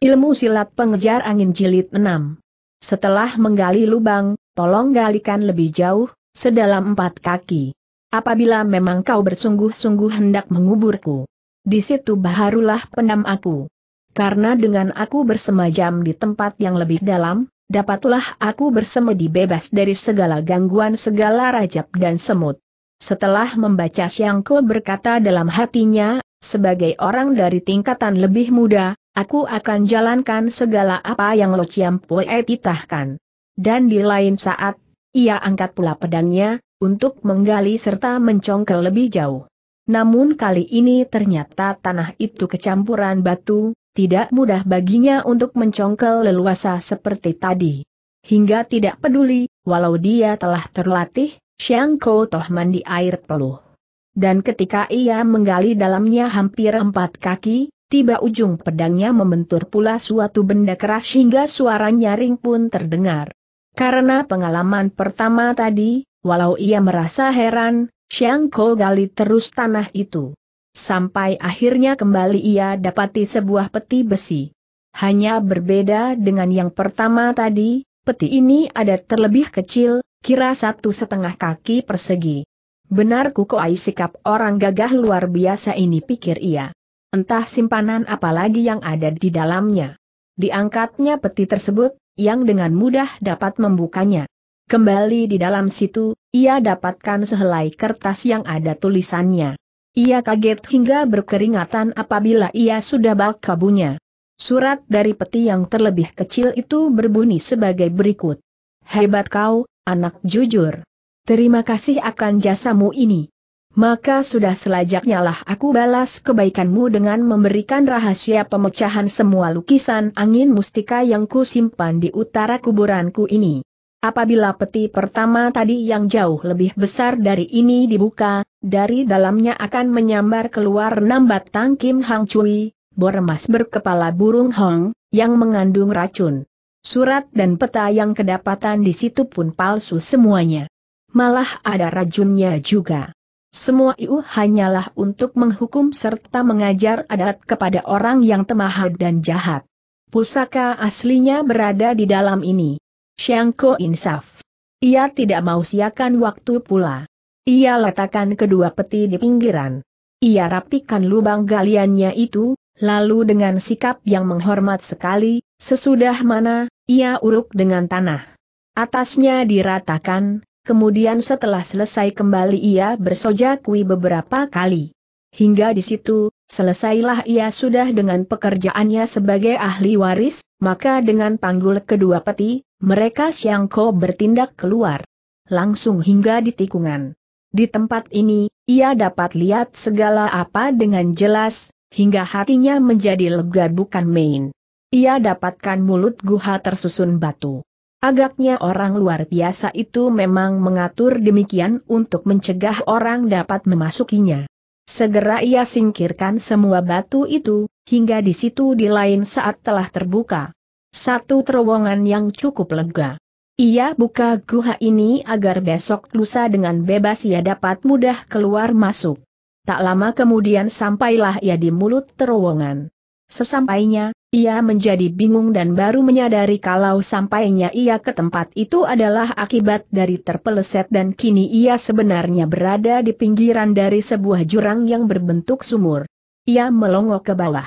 Ilmu silat pengejar angin jilid 6. Setelah menggali lubang, tolong galikan lebih jauh, sedalam empat kaki. Apabila memang kau bersungguh-sungguh hendak menguburku, di situ baharulah pendam aku. Karena dengan aku bersemajam di tempat yang lebih dalam, dapatlah aku bersemedi bebas dari segala gangguan segala rajab dan semut. Setelah membaca Siangko berkata dalam hatinya, sebagai orang dari tingkatan lebih muda, Aku akan jalankan segala apa yang Lo Chiam Pue titahkan. Dan di lain saat, ia angkat pula pedangnya, untuk menggali serta mencongkel lebih jauh. Namun kali ini ternyata tanah itu kecampuran batu, tidak mudah baginya untuk mencongkel leluasa seperti tadi. Hingga tidak peduli, walau dia telah terlatih, Xiang Kou toh mandi air peluh. Dan ketika ia menggali dalamnya hampir empat kaki, tiba ujung pedangnya membentur pula suatu benda keras hingga suara nyaring pun terdengar. Karena pengalaman pertama tadi, walau ia merasa heran, Xiang Ko gali terus tanah itu. Sampai akhirnya kembali ia dapati sebuah peti besi. Hanya berbeda dengan yang pertama tadi, peti ini ada terlebih kecil, kira satu setengah kaki persegi. Benar kukoai sikap orang gagah luar biasa ini pikir ia. Entah simpanan apalagi yang ada di dalamnya. Diangkatnya peti tersebut, yang dengan mudah dapat membukanya. Kembali di dalam situ, ia dapatkan sehelai kertas yang ada tulisannya. Ia kaget hingga berkeringatan apabila ia sudah bak kabunya. Surat dari peti yang terlebih kecil itu berbunyi sebagai berikut. Hebat kau, anak jujur. Terima kasih akan jasamu ini maka sudah selajaknya lah aku balas kebaikanmu dengan memberikan rahasia pemecahan semua lukisan angin mustika yang kusimpan di utara kuburanku ini. Apabila peti pertama tadi yang jauh lebih besar dari ini dibuka, dari dalamnya akan menyambar keluar enam batang Kim Hang Chui, boremas berkepala burung Hong, yang mengandung racun. Surat dan peta yang kedapatan di situ pun palsu semuanya. Malah ada racunnya juga. Semua itu hanyalah untuk menghukum serta mengajar adat kepada orang yang temahat dan jahat. Pusaka aslinya berada di dalam ini. Shangko insaf. Ia tidak mau siakan waktu pula. Ia letakkan kedua peti di pinggiran. Ia rapikan lubang galiannya itu, lalu dengan sikap yang menghormat sekali, sesudah mana, ia uruk dengan tanah. Atasnya diratakan, kemudian setelah selesai kembali ia bersojakui beberapa kali. Hingga di situ, selesailah ia sudah dengan pekerjaannya sebagai ahli waris, maka dengan panggul kedua peti, mereka Siangko bertindak keluar. Langsung hingga di tikungan. Di tempat ini, ia dapat lihat segala apa dengan jelas, hingga hatinya menjadi lega bukan main. Ia dapatkan mulut guha tersusun batu. Agaknya orang luar biasa itu memang mengatur demikian untuk mencegah orang dapat memasukinya. Segera ia singkirkan semua batu itu, hingga di situ di lain saat telah terbuka. Satu terowongan yang cukup lega. Ia buka guha ini agar besok lusa dengan bebas ia dapat mudah keluar masuk. Tak lama kemudian sampailah ia di mulut terowongan. Sesampainya, ia menjadi bingung dan baru menyadari kalau sampainya ia ke tempat itu adalah akibat dari terpeleset dan kini ia sebenarnya berada di pinggiran dari sebuah jurang yang berbentuk sumur. Ia melongo ke bawah.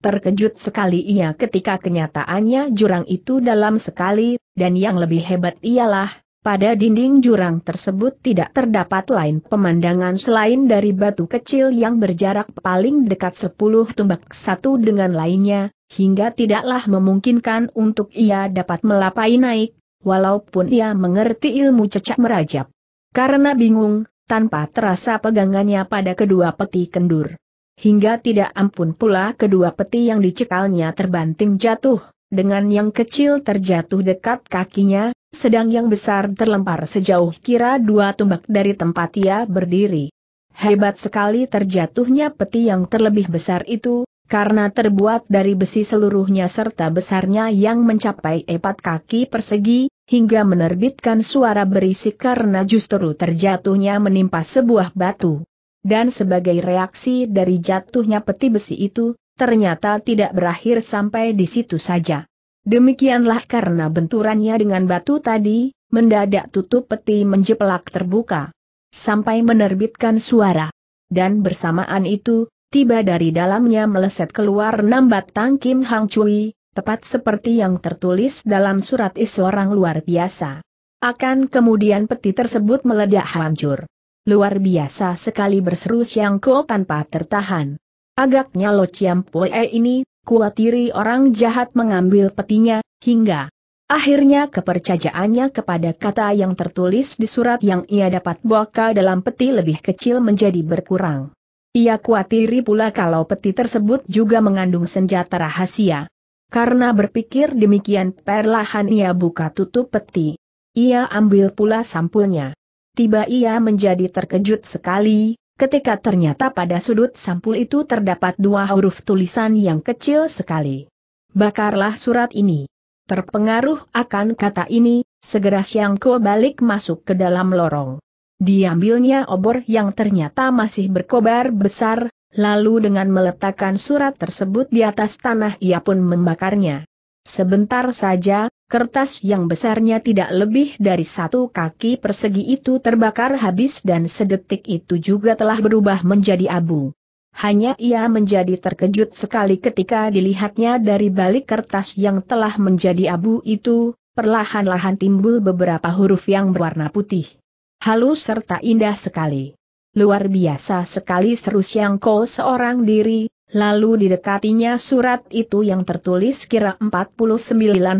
Terkejut sekali ia ketika kenyataannya jurang itu dalam sekali, dan yang lebih hebat ialah, pada dinding jurang tersebut tidak terdapat lain pemandangan selain dari batu kecil yang berjarak paling dekat sepuluh tumbak satu dengan lainnya, hingga tidaklah memungkinkan untuk ia dapat melapai naik, walaupun ia mengerti ilmu cecak merajap. Karena bingung, tanpa terasa pegangannya pada kedua peti kendur. Hingga tidak ampun pula kedua peti yang dicekalnya terbanting jatuh, dengan yang kecil terjatuh dekat kakinya, sedang yang besar terlempar sejauh kira dua tumbak dari tempat ia berdiri. Hebat sekali terjatuhnya peti yang terlebih besar itu, karena terbuat dari besi seluruhnya serta besarnya yang mencapai empat kaki persegi, hingga menerbitkan suara berisik karena justru terjatuhnya menimpa sebuah batu. Dan sebagai reaksi dari jatuhnya peti besi itu, ternyata tidak berakhir sampai di situ saja. Demikianlah karena benturannya dengan batu tadi, mendadak tutup peti menjeplak terbuka. Sampai menerbitkan suara. Dan bersamaan itu, tiba dari dalamnya meleset keluar enam batang Kim Hang Chui, tepat seperti yang tertulis dalam surat is orang luar biasa. Akan kemudian peti tersebut meledak hancur. Luar biasa sekali berseru Siang Kuo tanpa tertahan. Agaknya Lo Chiam Pue ini, kuatiri orang jahat mengambil petinya, hingga akhirnya kepercayaannya kepada kata yang tertulis di surat yang ia dapat buka dalam peti lebih kecil menjadi berkurang. Ia khawatir pula kalau peti tersebut juga mengandung senjata rahasia. Karena berpikir demikian perlahan ia buka tutup peti. Ia ambil pula sampulnya. Tiba ia menjadi terkejut sekali, ketika ternyata pada sudut sampul itu terdapat dua huruf tulisan yang kecil sekali. Bakarlah surat ini. Terpengaruh akan kata ini, segera Siangko balik masuk ke dalam lorong. Diambilnya obor yang ternyata masih berkobar besar, lalu dengan meletakkan surat tersebut di atas tanah ia pun membakarnya. Sebentar saja, kertas yang besarnya tidak lebih dari satu kaki persegi itu terbakar habis dan sedetik itu juga telah berubah menjadi abu. Hanya ia menjadi terkejut sekali ketika dilihatnya dari balik kertas yang telah menjadi abu itu, perlahan-lahan timbul beberapa huruf yang berwarna putih halus serta indah sekali. Luar biasa sekali seru Siang Ko seorang diri, lalu didekatinya surat itu yang tertulis kira 49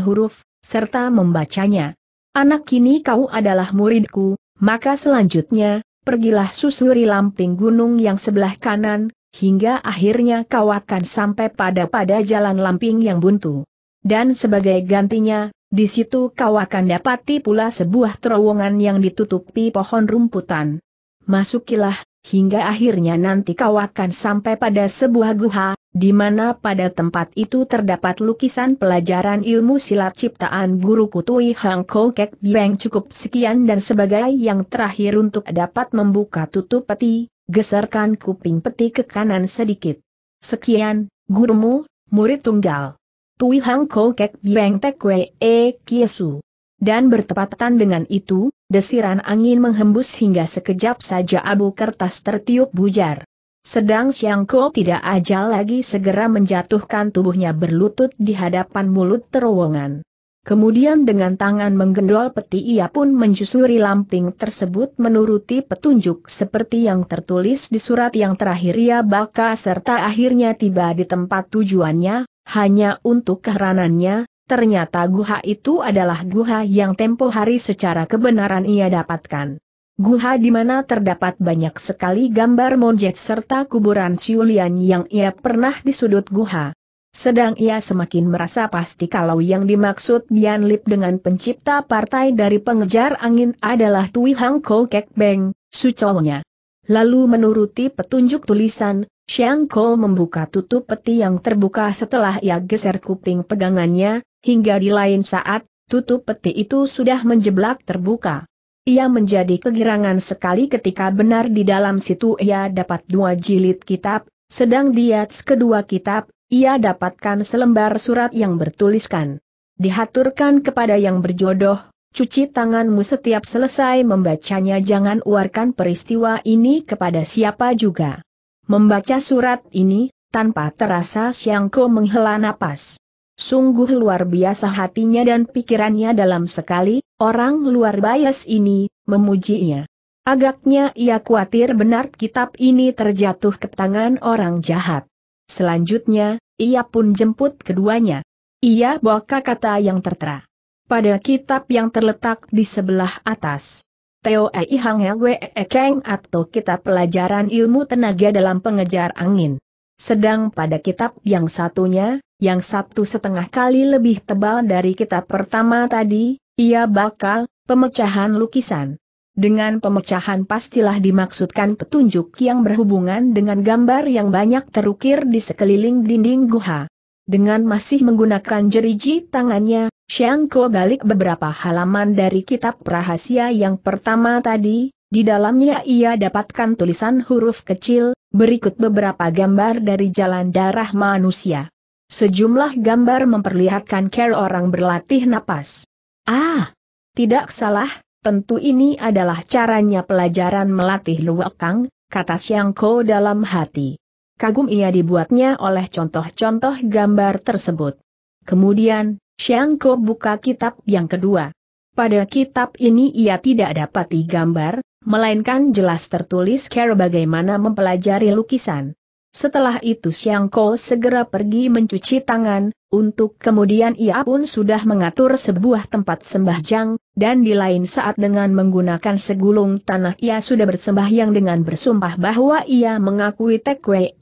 huruf, serta membacanya. Anak kini kau adalah muridku, maka selanjutnya, pergilah susuri lamping gunung yang sebelah kanan, hingga akhirnya kau akan sampai pada pada jalan lamping yang buntu. Dan sebagai gantinya, di situ kau akan dapati pula sebuah terowongan yang ditutupi pohon rumputan. Masukilah, hingga akhirnya nanti kau akan sampai pada sebuah guha, di mana pada tempat itu terdapat lukisan pelajaran ilmu silat ciptaan guru Kutui Hang Kau Kek Beng cukup sekian dan sebagai yang terakhir untuk dapat membuka tutup peti, geserkan kuping peti ke kanan sedikit. Sekian, gurumu, murid tunggal. Tui Hang Ko Kek Bieng Tek E Kiesu. Dan bertepatan dengan itu, desiran angin menghembus hingga sekejap saja abu kertas tertiup bujar. Sedang Siang Ko tidak ajal lagi segera menjatuhkan tubuhnya berlutut di hadapan mulut terowongan. Kemudian dengan tangan menggendol peti ia pun menjusuri lamping tersebut menuruti petunjuk seperti yang tertulis di surat yang terakhir ia baka serta akhirnya tiba di tempat tujuannya, hanya untuk keheranannya, ternyata guha itu adalah guha yang tempo hari secara kebenaran ia dapatkan. Guha di mana terdapat banyak sekali gambar monjet serta kuburan Siulian yang ia pernah di sudut guha. Sedang ia semakin merasa pasti kalau yang dimaksud Bian Lip dengan pencipta partai dari pengejar angin adalah Tui Hang Kek Beng, suconya. Lalu menuruti petunjuk tulisan, Xiang Ko membuka tutup peti yang terbuka setelah ia geser kuping pegangannya, hingga di lain saat, tutup peti itu sudah menjeblak terbuka. Ia menjadi kegirangan sekali ketika benar di dalam situ ia dapat dua jilid kitab, sedang di atas kedua kitab, ia dapatkan selembar surat yang bertuliskan. Dihaturkan kepada yang berjodoh, cuci tanganmu setiap selesai membacanya jangan uarkan peristiwa ini kepada siapa juga. Membaca surat ini, tanpa terasa Siangko menghela napas. Sungguh luar biasa hatinya dan pikirannya dalam sekali, orang luar bias ini, memujinya. Agaknya ia khawatir benar kitab ini terjatuh ke tangan orang jahat. Selanjutnya, ia pun jemput keduanya. Ia bawa kata yang tertera. Pada kitab yang terletak di sebelah atas. Teo Ai Hang Lwe Keng atau kitab pelajaran ilmu tenaga dalam pengejar angin. Sedang pada kitab yang satunya, yang satu setengah kali lebih tebal dari kitab pertama tadi, ia bakal, pemecahan lukisan. Dengan pemecahan pastilah dimaksudkan petunjuk yang berhubungan dengan gambar yang banyak terukir di sekeliling dinding guha. Dengan masih menggunakan jeriji tangannya, Xiang Ko balik beberapa halaman dari kitab rahasia yang pertama tadi, di dalamnya ia dapatkan tulisan huruf kecil, berikut beberapa gambar dari jalan darah manusia. Sejumlah gambar memperlihatkan care orang berlatih napas. Ah, tidak salah, tentu ini adalah caranya pelajaran melatih luwakang, kata Xiang Ko dalam hati. Kagum ia dibuatnya oleh contoh-contoh gambar tersebut. Kemudian, Shangko buka kitab yang kedua. Pada kitab ini ia tidak dapat digambar, melainkan jelas tertulis cara bagaimana mempelajari lukisan. Setelah itu Shangko segera pergi mencuci tangan, untuk kemudian ia pun sudah mengatur sebuah tempat sembahjang, dan di lain saat dengan menggunakan segulung tanah ia sudah bersembahyang dengan bersumpah bahwa ia mengakui Tekwe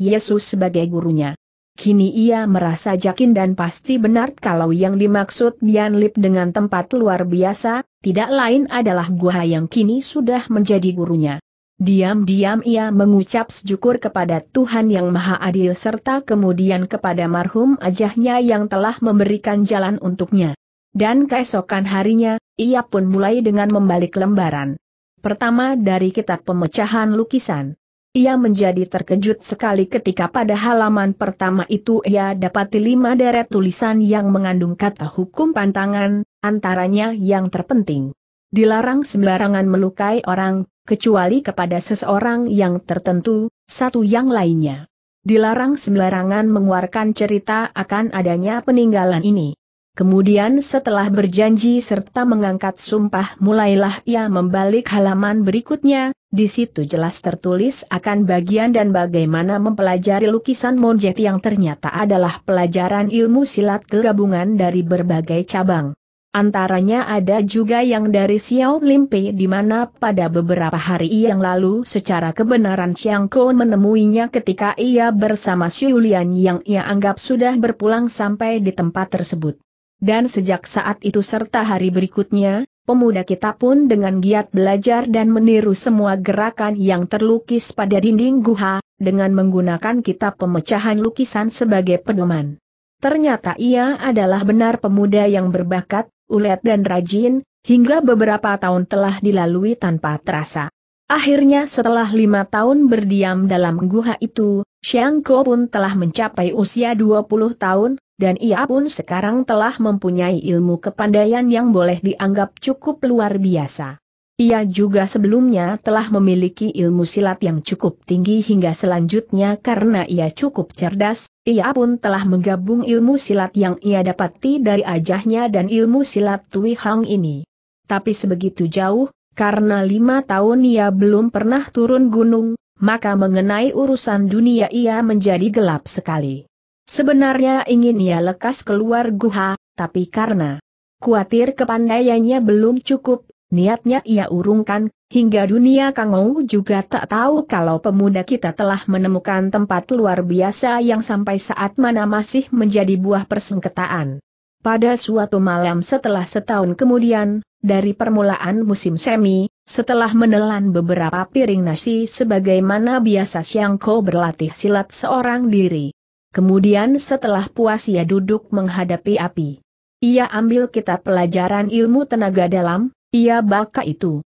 Yesus sebagai gurunya. Kini ia merasa yakin dan pasti benar kalau yang dimaksud Bian Lip dengan tempat luar biasa, tidak lain adalah gua yang kini sudah menjadi gurunya. Diam-diam ia mengucap syukur kepada Tuhan yang Maha Adil serta kemudian kepada marhum ajahnya yang telah memberikan jalan untuknya. Dan keesokan harinya, ia pun mulai dengan membalik lembaran. Pertama dari kitab pemecahan lukisan. Ia menjadi terkejut sekali ketika pada halaman pertama itu ia dapat lima deret tulisan yang mengandung kata hukum pantangan, antaranya yang terpenting. Dilarang sembarangan melukai orang, kecuali kepada seseorang yang tertentu, satu yang lainnya. Dilarang sembarangan mengeluarkan cerita akan adanya peninggalan ini. Kemudian setelah berjanji serta mengangkat sumpah mulailah ia membalik halaman berikutnya, di situ jelas tertulis akan bagian dan bagaimana mempelajari lukisan Monjet yang ternyata adalah pelajaran ilmu silat kegabungan dari berbagai cabang. Antaranya ada juga yang dari Xiao Limpe di mana pada beberapa hari yang lalu secara kebenaran Xiang Ko menemuinya ketika ia bersama Xiu Lian yang ia anggap sudah berpulang sampai di tempat tersebut. Dan sejak saat itu serta hari berikutnya, Pemuda kita pun dengan giat belajar dan meniru semua gerakan yang terlukis pada dinding guha, dengan menggunakan kitab pemecahan lukisan sebagai pedoman. Ternyata ia adalah benar pemuda yang berbakat, ulet dan rajin, hingga beberapa tahun telah dilalui tanpa terasa. Akhirnya setelah lima tahun berdiam dalam guha itu, Xiang Ko pun telah mencapai usia 20 tahun, dan ia pun sekarang telah mempunyai ilmu kepandaian yang boleh dianggap cukup luar biasa. Ia juga sebelumnya telah memiliki ilmu silat yang cukup tinggi hingga selanjutnya karena ia cukup cerdas, ia pun telah menggabung ilmu silat yang ia dapati dari ajahnya dan ilmu silat Tui Hang ini. Tapi sebegitu jauh, karena lima tahun ia belum pernah turun gunung, maka mengenai urusan dunia ia menjadi gelap sekali. Sebenarnya ingin ia lekas keluar guha, tapi karena kuatir kepandaiannya belum cukup, niatnya ia urungkan, hingga dunia kangau juga tak tahu kalau pemuda kita telah menemukan tempat luar biasa yang sampai saat mana masih menjadi buah persengketaan. Pada suatu malam setelah setahun kemudian, dari permulaan musim semi, setelah menelan beberapa piring nasi sebagaimana biasa Siangko berlatih silat seorang diri. Kemudian setelah puas ia duduk menghadapi api. Ia ambil kitab pelajaran ilmu tenaga dalam, ia baka itu.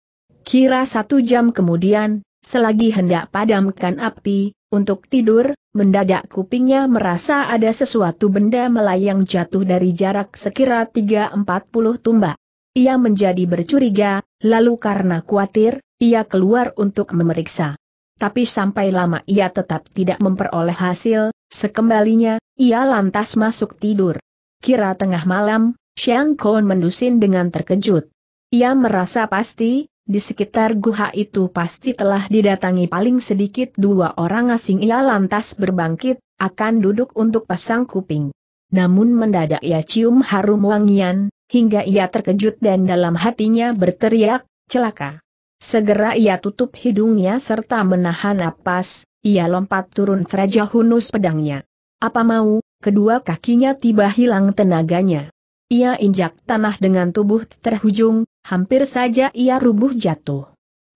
Kira satu jam kemudian, selagi hendak padamkan api, untuk tidur, mendadak kupingnya merasa ada sesuatu benda melayang jatuh dari jarak sekira 340 40 Ia menjadi bercuriga, lalu karena khawatir, ia keluar untuk memeriksa. Tapi sampai lama ia tetap tidak memperoleh hasil, sekembalinya, ia lantas masuk tidur. Kira tengah malam, Xiang Kong mendusin dengan terkejut. Ia merasa pasti, di sekitar guha itu pasti telah didatangi paling sedikit dua orang asing ia lantas berbangkit, akan duduk untuk pasang kuping. Namun mendadak ia cium harum wangian, hingga ia terkejut dan dalam hatinya berteriak, celaka. Segera ia tutup hidungnya serta menahan napas, ia lompat turun teraja hunus pedangnya. Apa mau, kedua kakinya tiba hilang tenaganya. Ia injak tanah dengan tubuh terhujung, hampir saja ia rubuh jatuh.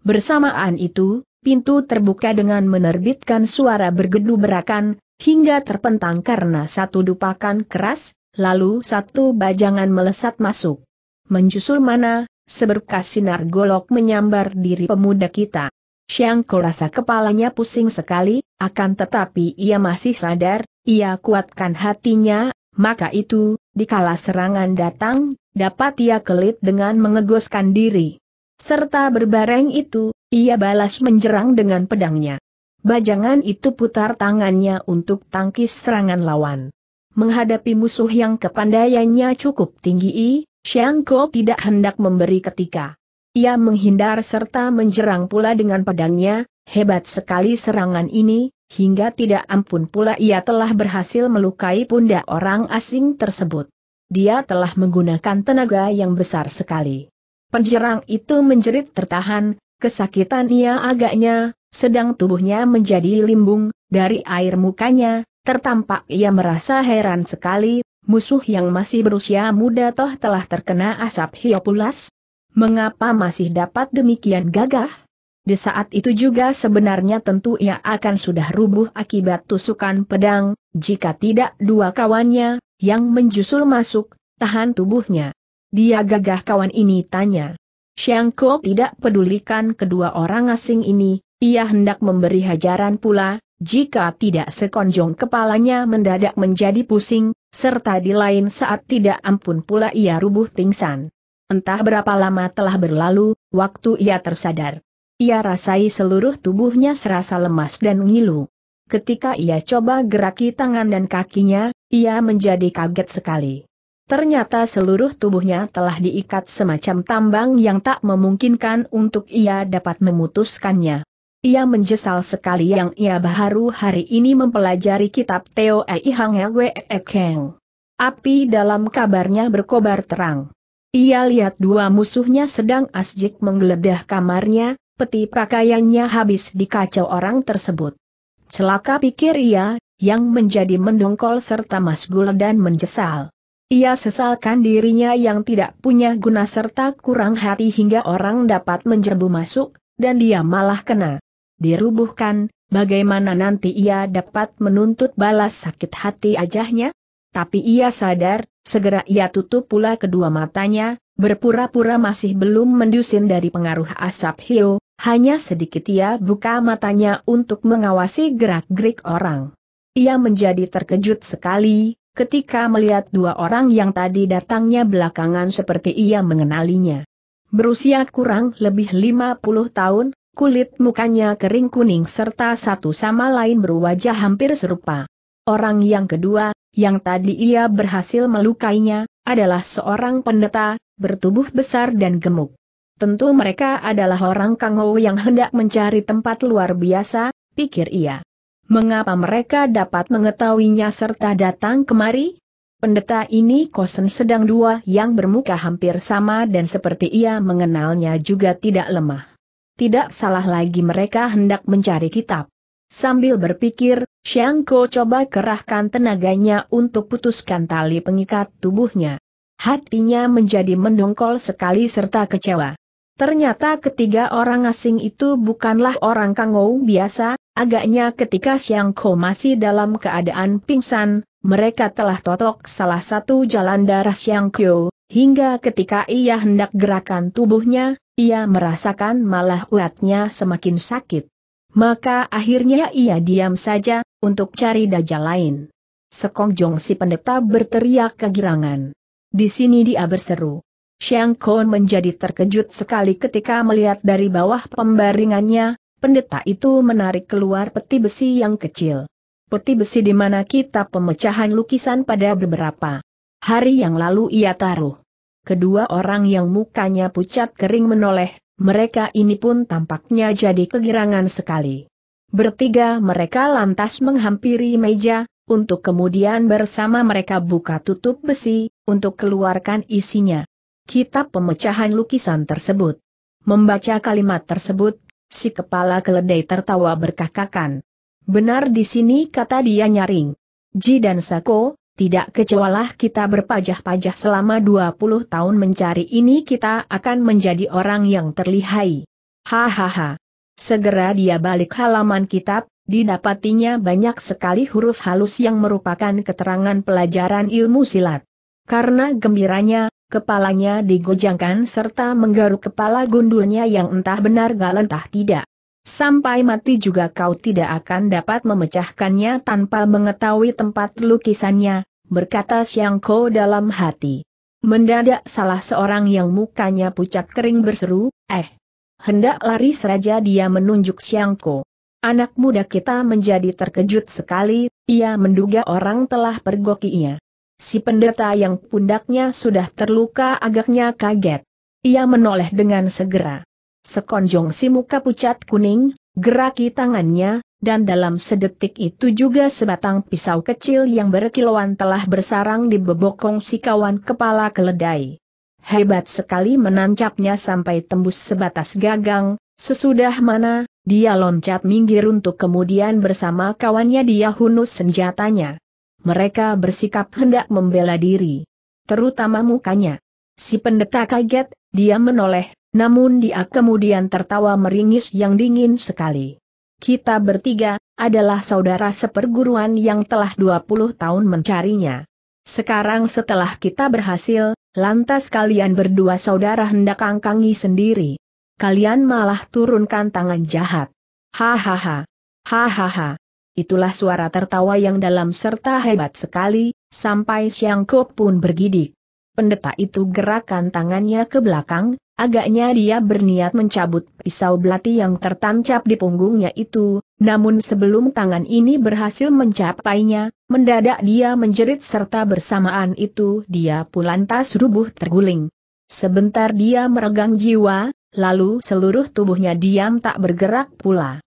Bersamaan itu, pintu terbuka dengan menerbitkan suara bergedu berakan, hingga terpentang karena satu dupakan keras, lalu satu bajangan melesat masuk. Menjusul mana, seberkas sinar golok menyambar diri pemuda kita. Siang rasa kepalanya pusing sekali, akan tetapi ia masih sadar, ia kuatkan hatinya, maka itu, dikala serangan datang, dapat ia kelit dengan mengegoskan diri. Serta berbareng itu, ia balas menjerang dengan pedangnya. Bajangan itu putar tangannya untuk tangkis serangan lawan. Menghadapi musuh yang kepandaiannya cukup tinggi, Xiang Ko tidak hendak memberi ketika. Ia menghindar serta menjerang pula dengan pedangnya, hebat sekali serangan ini, hingga tidak ampun pula ia telah berhasil melukai pundak orang asing tersebut. Dia telah menggunakan tenaga yang besar sekali. Penjerang itu menjerit tertahan, kesakitan ia agaknya, sedang tubuhnya menjadi limbung, dari air mukanya, tertampak ia merasa heran sekali, musuh yang masih berusia muda toh telah terkena asap hiopulas. Mengapa masih dapat demikian gagah? Di saat itu juga sebenarnya tentu ia akan sudah rubuh akibat tusukan pedang, jika tidak dua kawannya, yang menjusul masuk, tahan tubuhnya. Dia gagah kawan ini tanya. Shangko tidak pedulikan kedua orang asing ini, ia hendak memberi hajaran pula, jika tidak sekonjong kepalanya mendadak menjadi pusing, serta di lain saat tidak ampun pula ia rubuh pingsan. Entah berapa lama telah berlalu, waktu ia tersadar. Ia rasai seluruh tubuhnya serasa lemas dan ngilu. Ketika ia coba geraki tangan dan kakinya, ia menjadi kaget sekali. Ternyata seluruh tubuhnya telah diikat semacam tambang yang tak memungkinkan untuk ia dapat memutuskannya. Ia menjesal sekali yang ia baru hari ini mempelajari kitab Teo Ei Hang Keng. Api dalam kabarnya berkobar terang. Ia lihat dua musuhnya sedang asjik menggeledah kamarnya, peti pakaiannya habis dikacau orang tersebut. Celaka pikir ia, yang menjadi mendongkol serta masgul dan menjesal. Ia sesalkan dirinya yang tidak punya guna serta kurang hati hingga orang dapat menjerbu masuk, dan dia malah kena dirubuhkan, bagaimana nanti ia dapat menuntut balas sakit hati ajahnya? Tapi ia sadar, segera ia tutup pula kedua matanya, berpura-pura masih belum mendusin dari pengaruh asap hiu, hanya sedikit ia buka matanya untuk mengawasi gerak-gerik orang. Ia menjadi terkejut sekali, ketika melihat dua orang yang tadi datangnya belakangan seperti ia mengenalinya. Berusia kurang lebih 50 tahun, kulit mukanya kering kuning serta satu sama lain berwajah hampir serupa. Orang yang kedua, yang tadi ia berhasil melukainya, adalah seorang pendeta, bertubuh besar dan gemuk. Tentu mereka adalah orang Kangou yang hendak mencari tempat luar biasa, pikir ia. Mengapa mereka dapat mengetahuinya serta datang kemari? Pendeta ini kosen sedang dua yang bermuka hampir sama dan seperti ia mengenalnya juga tidak lemah. Tidak salah lagi mereka hendak mencari kitab. Sambil berpikir, Xiangko coba kerahkan tenaganya untuk putuskan tali pengikat tubuhnya. Hatinya menjadi mendongkol sekali serta kecewa. Ternyata ketiga orang asing itu bukanlah orang kangou biasa, Agaknya ketika Siang Ko masih dalam keadaan pingsan, mereka telah totok salah satu jalan darah Siang Ko, hingga ketika ia hendak gerakan tubuhnya, ia merasakan malah uratnya semakin sakit. Maka akhirnya ia diam saja, untuk cari dajah lain. Sekongjong si pendeta berteriak kegirangan. Di sini dia berseru. Siang Ko menjadi terkejut sekali ketika melihat dari bawah pembaringannya, pendeta itu menarik keluar peti besi yang kecil. Peti besi di mana kitab pemecahan lukisan pada beberapa hari yang lalu ia taruh. Kedua orang yang mukanya pucat kering menoleh, mereka ini pun tampaknya jadi kegirangan sekali. Bertiga mereka lantas menghampiri meja, untuk kemudian bersama mereka buka tutup besi, untuk keluarkan isinya. Kitab pemecahan lukisan tersebut. Membaca kalimat tersebut, Si kepala keledai tertawa berkakakan. Benar di sini kata dia nyaring. Ji dan Sako, tidak kecualah kita berpajah-pajah selama 20 tahun mencari ini kita akan menjadi orang yang terlihai. Hahaha. Segera dia balik halaman kitab, didapatinya banyak sekali huruf halus yang merupakan keterangan pelajaran ilmu silat. Karena gembiranya, kepalanya digojangkan serta menggaruk kepala gundulnya yang entah benar gak entah tidak. Sampai mati juga kau tidak akan dapat memecahkannya tanpa mengetahui tempat lukisannya, berkata Siang Ko dalam hati. Mendadak salah seorang yang mukanya pucat kering berseru, eh, hendak lari saja dia menunjuk Siang Ko. Anak muda kita menjadi terkejut sekali, ia menduga orang telah pergokinya. Si pendeta yang pundaknya sudah terluka agaknya kaget. Ia menoleh dengan segera. Sekonjong si muka pucat kuning, geraki tangannya, dan dalam sedetik itu juga sebatang pisau kecil yang berkilauan telah bersarang di bebokong si kawan kepala keledai. Hebat sekali menancapnya sampai tembus sebatas gagang, sesudah mana, dia loncat minggir untuk kemudian bersama kawannya dia hunus senjatanya mereka bersikap hendak membela diri. Terutama mukanya. Si pendeta kaget, dia menoleh, namun dia kemudian tertawa meringis yang dingin sekali. Kita bertiga, adalah saudara seperguruan yang telah 20 tahun mencarinya. Sekarang setelah kita berhasil, lantas kalian berdua saudara hendak angkangi sendiri. Kalian malah turunkan tangan jahat. Hahaha. Hahaha. Itulah suara tertawa yang dalam serta hebat sekali, sampai Siang Ko pun bergidik. Pendeta itu gerakan tangannya ke belakang, agaknya dia berniat mencabut pisau belati yang tertancap di punggungnya itu, namun sebelum tangan ini berhasil mencapainya, mendadak dia menjerit serta bersamaan itu dia pun lantas rubuh terguling. Sebentar dia meregang jiwa, lalu seluruh tubuhnya diam tak bergerak pula.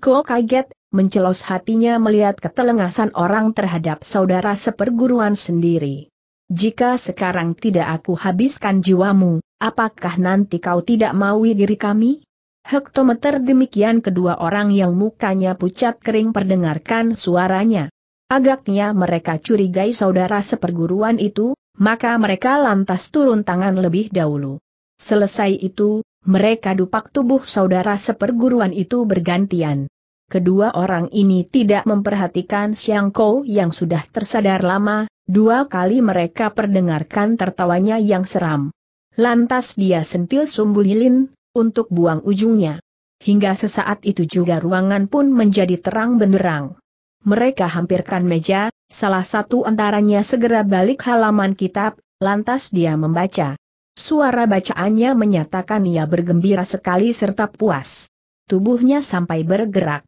Ko kaget, mencelos hatinya melihat ketelengasan orang terhadap saudara seperguruan sendiri. Jika sekarang tidak aku habiskan jiwamu, apakah nanti kau tidak maui diri kami? Hektometer demikian kedua orang yang mukanya pucat kering perdengarkan suaranya. Agaknya mereka curigai saudara seperguruan itu, maka mereka lantas turun tangan lebih dahulu. Selesai itu, mereka dupak tubuh saudara seperguruan itu bergantian kedua orang ini tidak memperhatikan Siang Kou yang sudah tersadar lama, dua kali mereka perdengarkan tertawanya yang seram. Lantas dia sentil sumbu lilin, untuk buang ujungnya. Hingga sesaat itu juga ruangan pun menjadi terang benderang. Mereka hampirkan meja, salah satu antaranya segera balik halaman kitab, lantas dia membaca. Suara bacaannya menyatakan ia bergembira sekali serta puas. Tubuhnya sampai bergerak.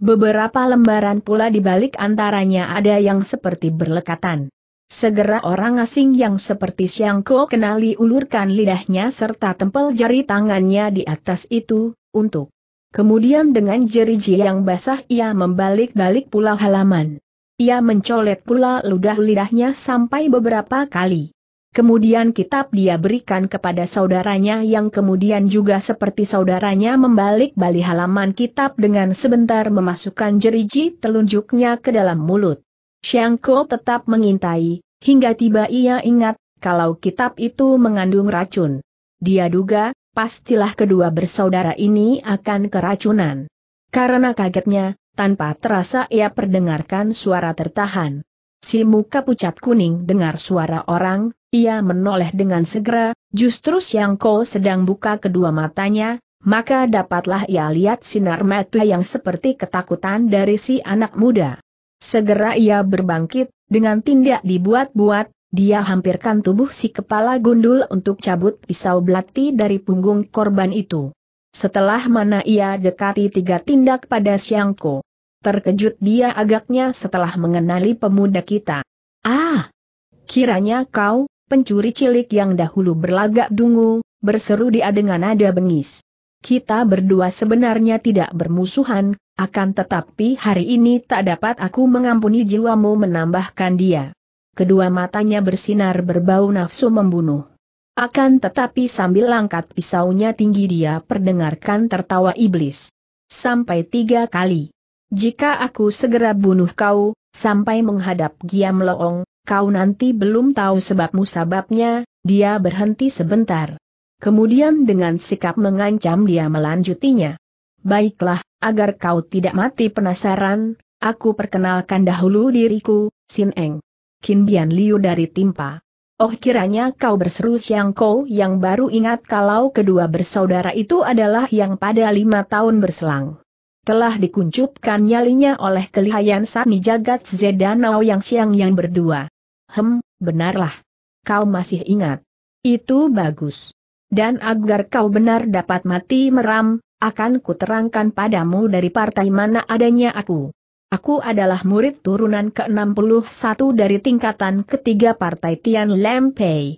Beberapa lembaran pula di balik antaranya ada yang seperti berlekatan. Segera orang asing yang seperti Siang kenali ulurkan lidahnya serta tempel jari tangannya di atas itu, untuk. Kemudian dengan jeriji yang basah ia membalik-balik pula halaman. Ia mencolet pula ludah lidahnya sampai beberapa kali. Kemudian kitab dia berikan kepada saudaranya yang kemudian juga seperti saudaranya membalik bali halaman kitab dengan sebentar memasukkan jeriji telunjuknya ke dalam mulut. Shangko tetap mengintai, hingga tiba ia ingat, kalau kitab itu mengandung racun. Dia duga, pastilah kedua bersaudara ini akan keracunan. Karena kagetnya, tanpa terasa ia perdengarkan suara tertahan. Si muka pucat kuning dengar suara orang, ia menoleh dengan segera, justru Siang Ko sedang buka kedua matanya, maka dapatlah ia lihat sinar mata yang seperti ketakutan dari si anak muda. Segera ia berbangkit, dengan tindak dibuat-buat, dia hampirkan tubuh si kepala gundul untuk cabut pisau belati dari punggung korban itu. Setelah mana ia dekati tiga tindak pada Siang Ko. Terkejut dia agaknya setelah mengenali pemuda kita. Ah! Kiranya kau, pencuri cilik yang dahulu berlagak dungu, berseru dia dengan nada bengis. Kita berdua sebenarnya tidak bermusuhan, akan tetapi hari ini tak dapat aku mengampuni jiwamu menambahkan dia. Kedua matanya bersinar berbau nafsu membunuh. Akan tetapi sambil langkat pisaunya tinggi dia perdengarkan tertawa iblis. Sampai tiga kali. Jika aku segera bunuh kau, sampai menghadap Giam Loong, kau nanti belum tahu sebabmu musababnya, dia berhenti sebentar. Kemudian dengan sikap mengancam dia melanjutinya. Baiklah, agar kau tidak mati penasaran, aku perkenalkan dahulu diriku, Sin Eng. Qin Bian Liu dari Timpa. Oh kiranya kau berseru Xiang Kou yang baru ingat kalau kedua bersaudara itu adalah yang pada lima tahun berselang. Telah dikuncupkan nyalinya oleh kelihayan Sami Jagat Zedanao yang Siang yang berdua. Hem, benarlah. Kau masih ingat. Itu bagus. Dan agar kau benar dapat mati meram, akan kuterangkan padamu dari partai mana adanya aku. Aku adalah murid turunan ke-61 dari tingkatan ketiga partai Tian Lempei.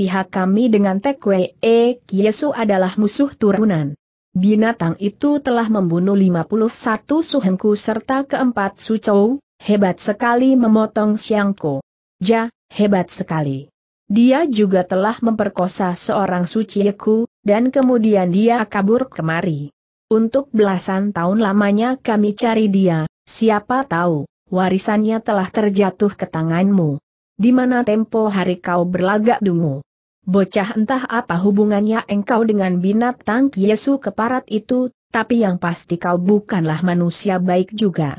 Pihak kami dengan Tekwe E Kiesu adalah musuh turunan. Binatang itu telah membunuh 51 suhengku serta keempat sucou, hebat sekali memotong siangko. Ja, hebat sekali. Dia juga telah memperkosa seorang suciku, dan kemudian dia kabur kemari. Untuk belasan tahun lamanya kami cari dia, siapa tahu, warisannya telah terjatuh ke tanganmu. Di mana tempo hari kau berlagak dungu? Bocah entah apa hubungannya engkau dengan binatang Yesu keparat itu, tapi yang pasti kau bukanlah manusia baik juga.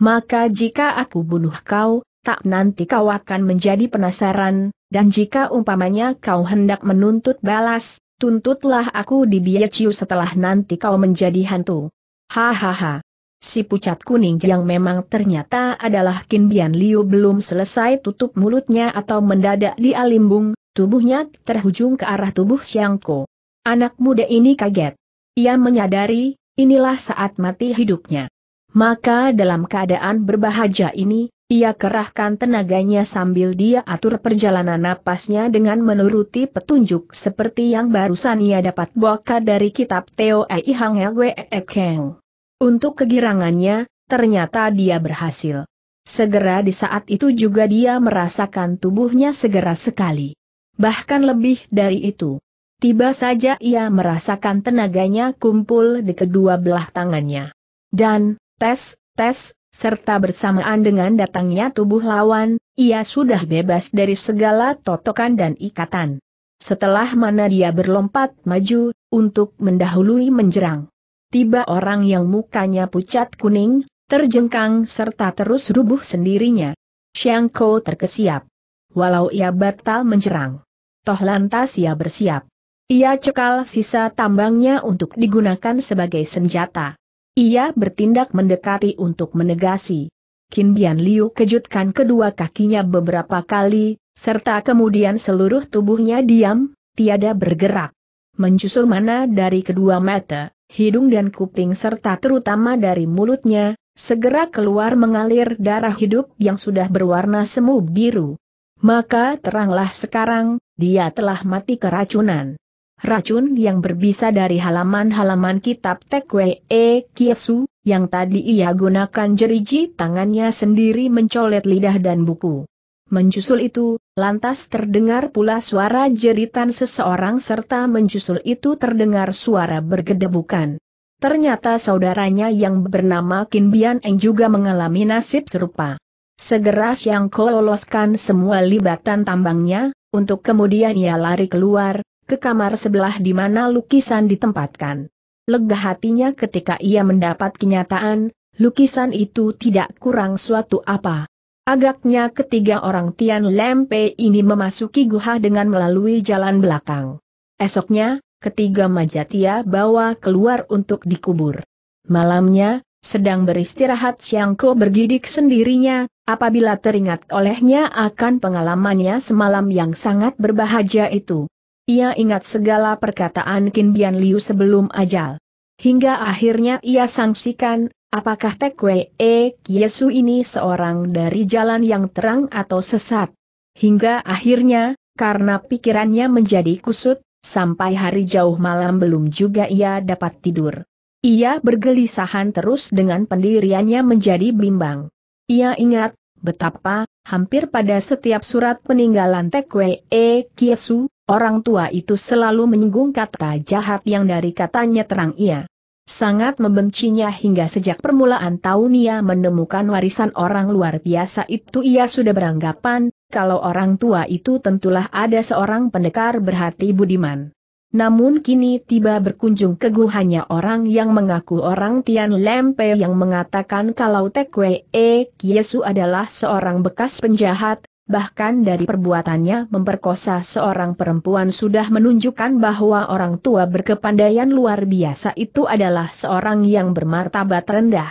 Maka jika aku bunuh kau, tak nanti kau akan menjadi penasaran, dan jika umpamanya kau hendak menuntut balas, tuntutlah aku di Biaciu setelah nanti kau menjadi hantu. Hahaha. Si pucat kuning yang memang ternyata adalah Kin Bian Liu belum selesai tutup mulutnya atau mendadak di alimbung, tubuhnya terhujung ke arah tubuh Ko. Anak muda ini kaget. Ia menyadari, inilah saat mati hidupnya. Maka dalam keadaan berbahagia ini, ia kerahkan tenaganya sambil dia atur perjalanan napasnya dengan menuruti petunjuk seperti yang barusan ia dapat baca dari kitab Teo Ei Hang Lwe Keng. Untuk kegirangannya, ternyata dia berhasil. Segera di saat itu juga dia merasakan tubuhnya segera sekali. Bahkan lebih dari itu. Tiba saja ia merasakan tenaganya kumpul di kedua belah tangannya. Dan, tes, tes, serta bersamaan dengan datangnya tubuh lawan, ia sudah bebas dari segala totokan dan ikatan. Setelah mana dia berlompat maju, untuk mendahului menjerang. Tiba orang yang mukanya pucat kuning, terjengkang serta terus rubuh sendirinya. Ko terkesiap. Walau ia batal menjerang. Toh lantas ia bersiap. Ia cekal sisa tambangnya untuk digunakan sebagai senjata. Ia bertindak mendekati untuk menegasi. Qin Bian Liu kejutkan kedua kakinya beberapa kali, serta kemudian seluruh tubuhnya diam, tiada bergerak. Menjusul mana dari kedua mata, hidung dan kuping serta terutama dari mulutnya, segera keluar mengalir darah hidup yang sudah berwarna semu biru. Maka teranglah sekarang, dia telah mati keracunan racun yang berbisa dari halaman-halaman kitab Tekwe E Kiesu, yang tadi ia gunakan jeriji tangannya sendiri mencolet lidah dan buku. Menjusul itu, lantas terdengar pula suara jeritan seseorang serta menjusul itu terdengar suara bergedebukan. Ternyata saudaranya yang bernama Kin Bian Eng juga mengalami nasib serupa. Segera Siang Ko loloskan semua libatan tambangnya, untuk kemudian ia lari keluar, ke kamar sebelah di mana lukisan ditempatkan. Lega hatinya ketika ia mendapat kenyataan, lukisan itu tidak kurang suatu apa. Agaknya ketiga orang Tian Lempe ini memasuki guha dengan melalui jalan belakang. Esoknya, ketiga Majatia bawa keluar untuk dikubur. Malamnya, sedang beristirahat Siangko bergidik sendirinya, apabila teringat olehnya akan pengalamannya semalam yang sangat berbahagia itu. Ia ingat segala perkataan Kin Bian Liu sebelum ajal. Hingga akhirnya ia sangsikan, apakah Tek Wei e Kiesu ini seorang dari jalan yang terang atau sesat. Hingga akhirnya, karena pikirannya menjadi kusut, sampai hari jauh malam belum juga ia dapat tidur. Ia bergelisahan terus dengan pendiriannya menjadi bimbang. Ia ingat, betapa, hampir pada setiap surat peninggalan Tekwe E. Kiesu, orang tua itu selalu menyinggung kata jahat yang dari katanya terang ia. Sangat membencinya hingga sejak permulaan tahun ia menemukan warisan orang luar biasa itu ia sudah beranggapan, kalau orang tua itu tentulah ada seorang pendekar berhati budiman. Namun kini tiba berkunjung ke guhanya orang yang mengaku orang Tian Lempe yang mengatakan kalau Tek Wei e Kiesu adalah seorang bekas penjahat, bahkan dari perbuatannya memperkosa seorang perempuan sudah menunjukkan bahwa orang tua berkepandaian luar biasa itu adalah seorang yang bermartabat rendah.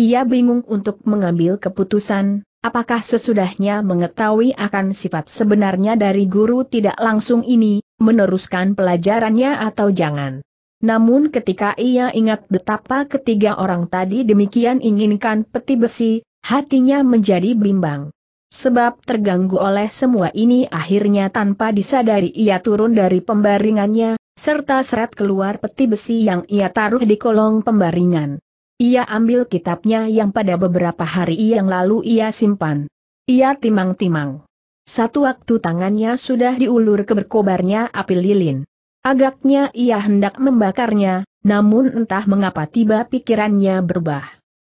Ia bingung untuk mengambil keputusan, Apakah sesudahnya mengetahui akan sifat sebenarnya dari guru tidak langsung ini, meneruskan pelajarannya atau jangan? Namun ketika ia ingat betapa ketiga orang tadi demikian inginkan peti besi, hatinya menjadi bimbang. Sebab terganggu oleh semua ini akhirnya tanpa disadari ia turun dari pembaringannya, serta seret keluar peti besi yang ia taruh di kolong pembaringan. Ia ambil kitabnya yang pada beberapa hari yang lalu ia simpan. Ia timang-timang. Satu waktu tangannya sudah diulur ke berkobarnya api lilin. Agaknya ia hendak membakarnya, namun entah mengapa tiba pikirannya berubah.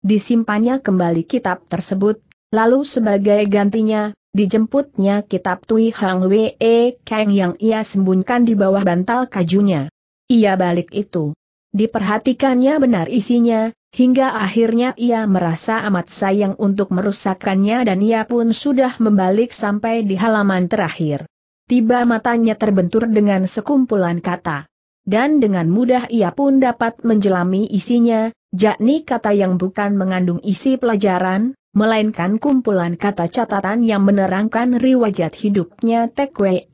Disimpannya kembali kitab tersebut, lalu sebagai gantinya, dijemputnya kitab Tui Hang Wee Kang yang ia sembunyikan di bawah bantal kajunya. Ia balik itu. Diperhatikannya benar isinya, Hingga akhirnya ia merasa amat sayang untuk merusakkannya dan ia pun sudah membalik sampai di halaman terakhir. Tiba matanya terbentur dengan sekumpulan kata. Dan dengan mudah ia pun dapat menjelami isinya, yakni kata yang bukan mengandung isi pelajaran, melainkan kumpulan kata catatan yang menerangkan riwayat hidupnya Tekwe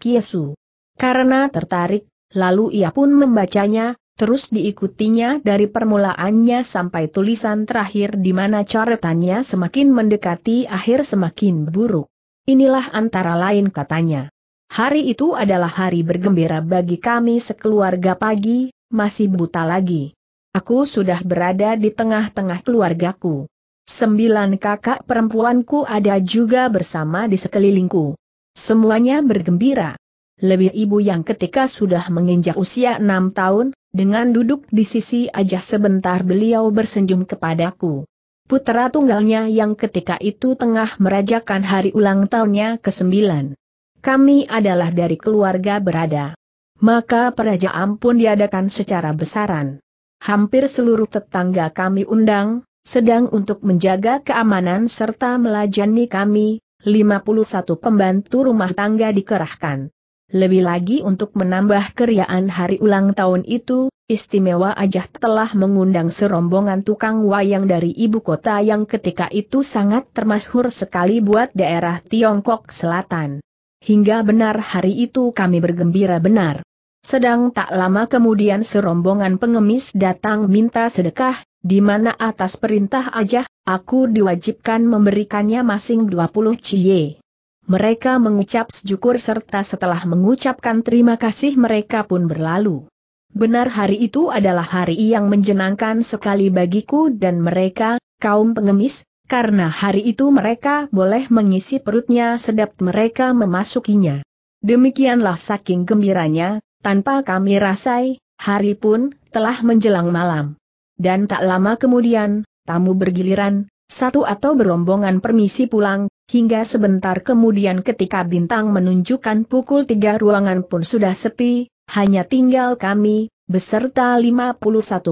Kiesu. Karena tertarik, lalu ia pun membacanya, Terus diikutinya dari permulaannya sampai tulisan terakhir di mana coretannya semakin mendekati akhir semakin buruk. Inilah antara lain katanya. Hari itu adalah hari bergembira bagi kami sekeluarga pagi, masih buta lagi. Aku sudah berada di tengah-tengah keluargaku. Sembilan kakak perempuanku ada juga bersama di sekelilingku. Semuanya bergembira. Lebih ibu yang ketika sudah menginjak usia enam tahun, dengan duduk di sisi aja sebentar beliau bersenyum kepadaku. Putera tunggalnya yang ketika itu tengah merajakan hari ulang tahunnya ke sembilan Kami adalah dari keluarga berada. Maka perajaan pun diadakan secara besaran. Hampir seluruh tetangga kami undang, sedang untuk menjaga keamanan serta melajani kami, 51 pembantu rumah tangga dikerahkan. Lebih lagi untuk menambah keriaan hari ulang tahun itu, istimewa Ajah telah mengundang serombongan tukang wayang dari ibu kota yang ketika itu sangat termasyhur sekali buat daerah Tiongkok Selatan. Hingga benar hari itu kami bergembira benar. Sedang tak lama kemudian serombongan pengemis datang minta sedekah, di mana atas perintah Ajah, aku diwajibkan memberikannya masing 20 cie. Mereka mengucap syukur serta setelah mengucapkan terima kasih mereka pun berlalu. Benar hari itu adalah hari yang menjenangkan sekali bagiku dan mereka, kaum pengemis, karena hari itu mereka boleh mengisi perutnya sedap mereka memasukinya. Demikianlah saking gembiranya, tanpa kami rasai, hari pun telah menjelang malam. Dan tak lama kemudian, tamu bergiliran, satu atau berombongan permisi pulang, hingga sebentar kemudian ketika bintang menunjukkan pukul tiga ruangan pun sudah sepi, hanya tinggal kami, beserta 51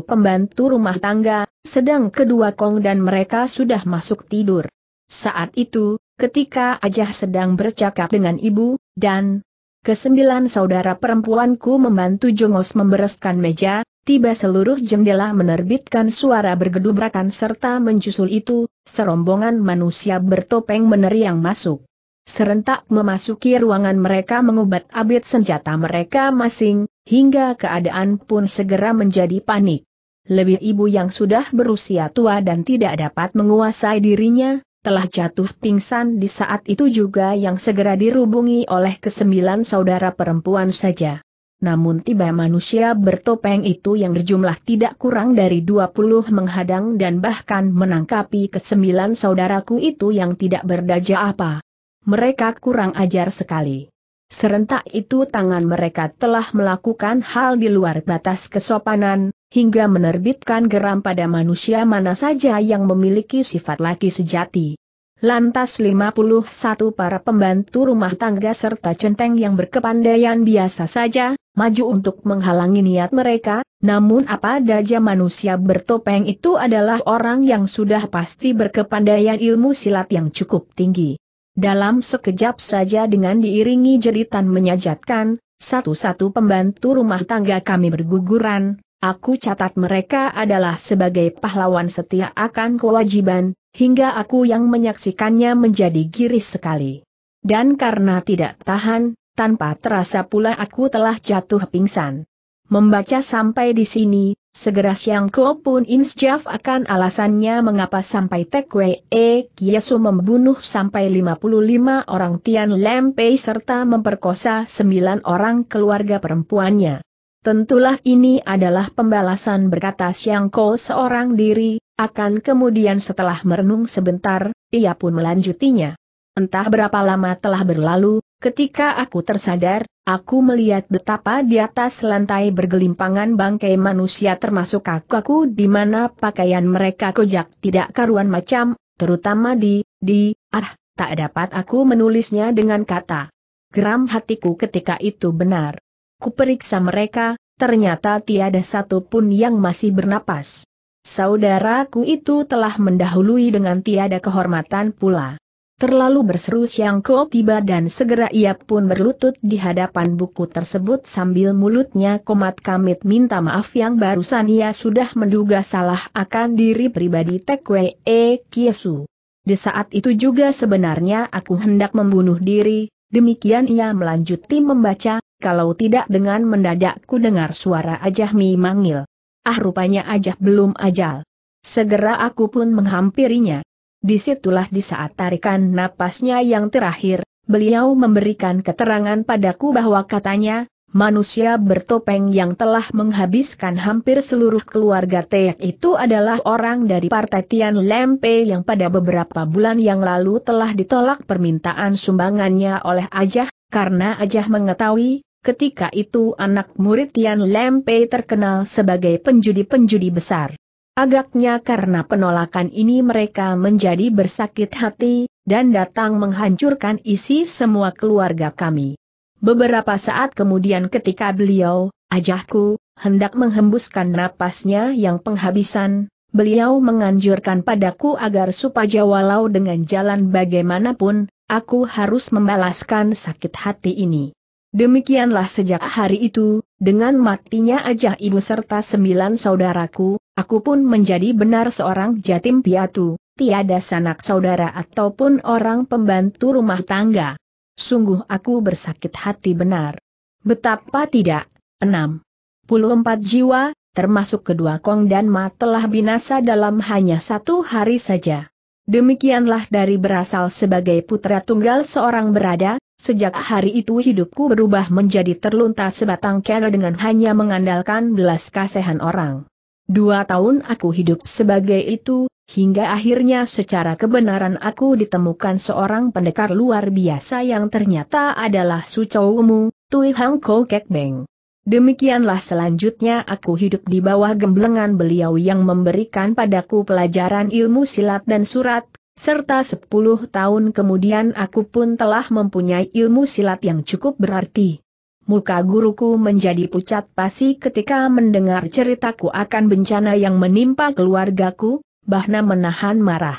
pembantu rumah tangga, sedang kedua kong dan mereka sudah masuk tidur. Saat itu, ketika Ajah sedang bercakap dengan ibu, dan kesembilan saudara perempuanku membantu Jongos membereskan meja, tiba seluruh jendela menerbitkan suara bergedubrakan serta mencusul itu, serombongan manusia bertopeng meneriang masuk. Serentak memasuki ruangan mereka mengubat abit senjata mereka masing, hingga keadaan pun segera menjadi panik. Lebih ibu yang sudah berusia tua dan tidak dapat menguasai dirinya, telah jatuh pingsan di saat itu juga yang segera dirubungi oleh kesembilan saudara perempuan saja namun tiba manusia bertopeng itu yang berjumlah tidak kurang dari 20 menghadang dan bahkan menangkapi kesembilan saudaraku itu yang tidak berdaja apa. Mereka kurang ajar sekali. Serentak itu tangan mereka telah melakukan hal di luar batas kesopanan, hingga menerbitkan geram pada manusia mana saja yang memiliki sifat laki sejati. Lantas 51 para pembantu rumah tangga serta centeng yang berkepandaian biasa saja, maju untuk menghalangi niat mereka, namun apa saja manusia bertopeng itu adalah orang yang sudah pasti berkepandaian ilmu silat yang cukup tinggi. Dalam sekejap saja dengan diiringi jeritan menyajatkan, satu-satu pembantu rumah tangga kami berguguran, aku catat mereka adalah sebagai pahlawan setia akan kewajiban, hingga aku yang menyaksikannya menjadi giris sekali. Dan karena tidak tahan, tanpa terasa pula aku telah jatuh pingsan. Membaca sampai di sini, segera siang pun insjaf akan alasannya mengapa sampai Tek E Kiesu membunuh sampai 55 orang Tian Lempei serta memperkosa 9 orang keluarga perempuannya. Tentulah ini adalah pembalasan berkata Xiang Ko seorang diri, akan kemudian setelah merenung sebentar, ia pun melanjutinya. Entah berapa lama telah berlalu, ketika aku tersadar, aku melihat betapa di atas lantai bergelimpangan bangkai manusia termasuk aku-aku di mana pakaian mereka kojak tidak karuan macam, terutama di, di, ah, tak dapat aku menulisnya dengan kata. Geram hatiku ketika itu benar. Kuperiksa mereka, ternyata tiada satu pun yang masih bernapas. Saudaraku itu telah mendahului dengan tiada kehormatan pula. Terlalu berseru Siang Ko tiba dan segera ia pun berlutut di hadapan buku tersebut sambil mulutnya komat kamit minta maaf yang barusan ia sudah menduga salah akan diri pribadi Tekwe E Kiesu. Di saat itu juga sebenarnya aku hendak membunuh diri, demikian ia melanjuti membaca, kalau tidak dengan mendadak ku dengar suara Mi manggil. Ah rupanya Ajah belum ajal. Segera aku pun menghampirinya. Disitulah di saat tarikan napasnya yang terakhir, beliau memberikan keterangan padaku bahwa katanya, manusia bertopeng yang telah menghabiskan hampir seluruh keluarga Teak itu adalah orang dari Partai Tian Lempe yang pada beberapa bulan yang lalu telah ditolak permintaan sumbangannya oleh Ajah, karena Ajah mengetahui, Ketika itu anak murid Tian Lempei terkenal sebagai penjudi-penjudi besar. Agaknya karena penolakan ini mereka menjadi bersakit hati, dan datang menghancurkan isi semua keluarga kami. Beberapa saat kemudian ketika beliau, ajahku, hendak menghembuskan napasnya yang penghabisan, beliau menganjurkan padaku agar supaya walau dengan jalan bagaimanapun, aku harus membalaskan sakit hati ini. Demikianlah sejak hari itu, dengan matinya ajah ibu serta sembilan saudaraku, aku pun menjadi benar seorang jatim piatu, tiada sanak saudara ataupun orang pembantu rumah tangga. Sungguh aku bersakit hati benar. Betapa tidak, enam puluh empat jiwa, termasuk kedua kong dan ma telah binasa dalam hanya satu hari saja. Demikianlah dari berasal sebagai putra tunggal seorang berada, Sejak hari itu hidupku berubah menjadi terlunta sebatang kera dengan hanya mengandalkan belas kasihan orang. Dua tahun aku hidup sebagai itu, hingga akhirnya secara kebenaran aku ditemukan seorang pendekar luar biasa yang ternyata adalah Su Chowmu, Tui Hang Ko Kek Beng. Demikianlah selanjutnya aku hidup di bawah gemblengan beliau yang memberikan padaku pelajaran ilmu silat dan surat, serta sepuluh tahun kemudian aku pun telah mempunyai ilmu silat yang cukup berarti. Muka guruku menjadi pucat pasi ketika mendengar ceritaku akan bencana yang menimpa keluargaku, Bahna menahan marah.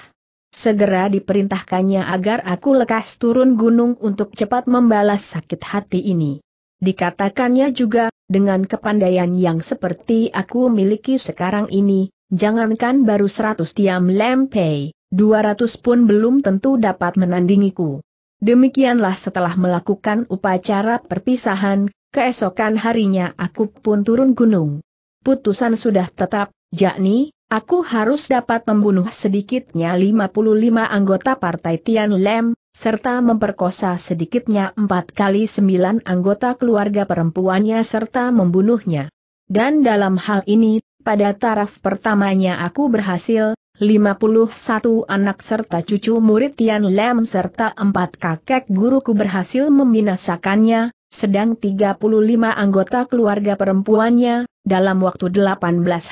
Segera diperintahkannya agar aku lekas turun gunung untuk cepat membalas sakit hati ini. Dikatakannya juga, dengan kepandaian yang seperti aku miliki sekarang ini, jangankan baru seratus tiam lempei, 200 pun belum tentu dapat menandingiku. Demikianlah setelah melakukan upacara perpisahan, keesokan harinya aku pun turun gunung. Putusan sudah tetap, yakni, aku harus dapat membunuh sedikitnya 55 anggota partai Tian Lem, serta memperkosa sedikitnya empat kali sembilan anggota keluarga perempuannya serta membunuhnya. Dan dalam hal ini, pada taraf pertamanya aku berhasil, 51 anak serta cucu murid Tian Lam serta empat kakek guruku berhasil membinasakannya, sedang 35 anggota keluarga perempuannya, dalam waktu 18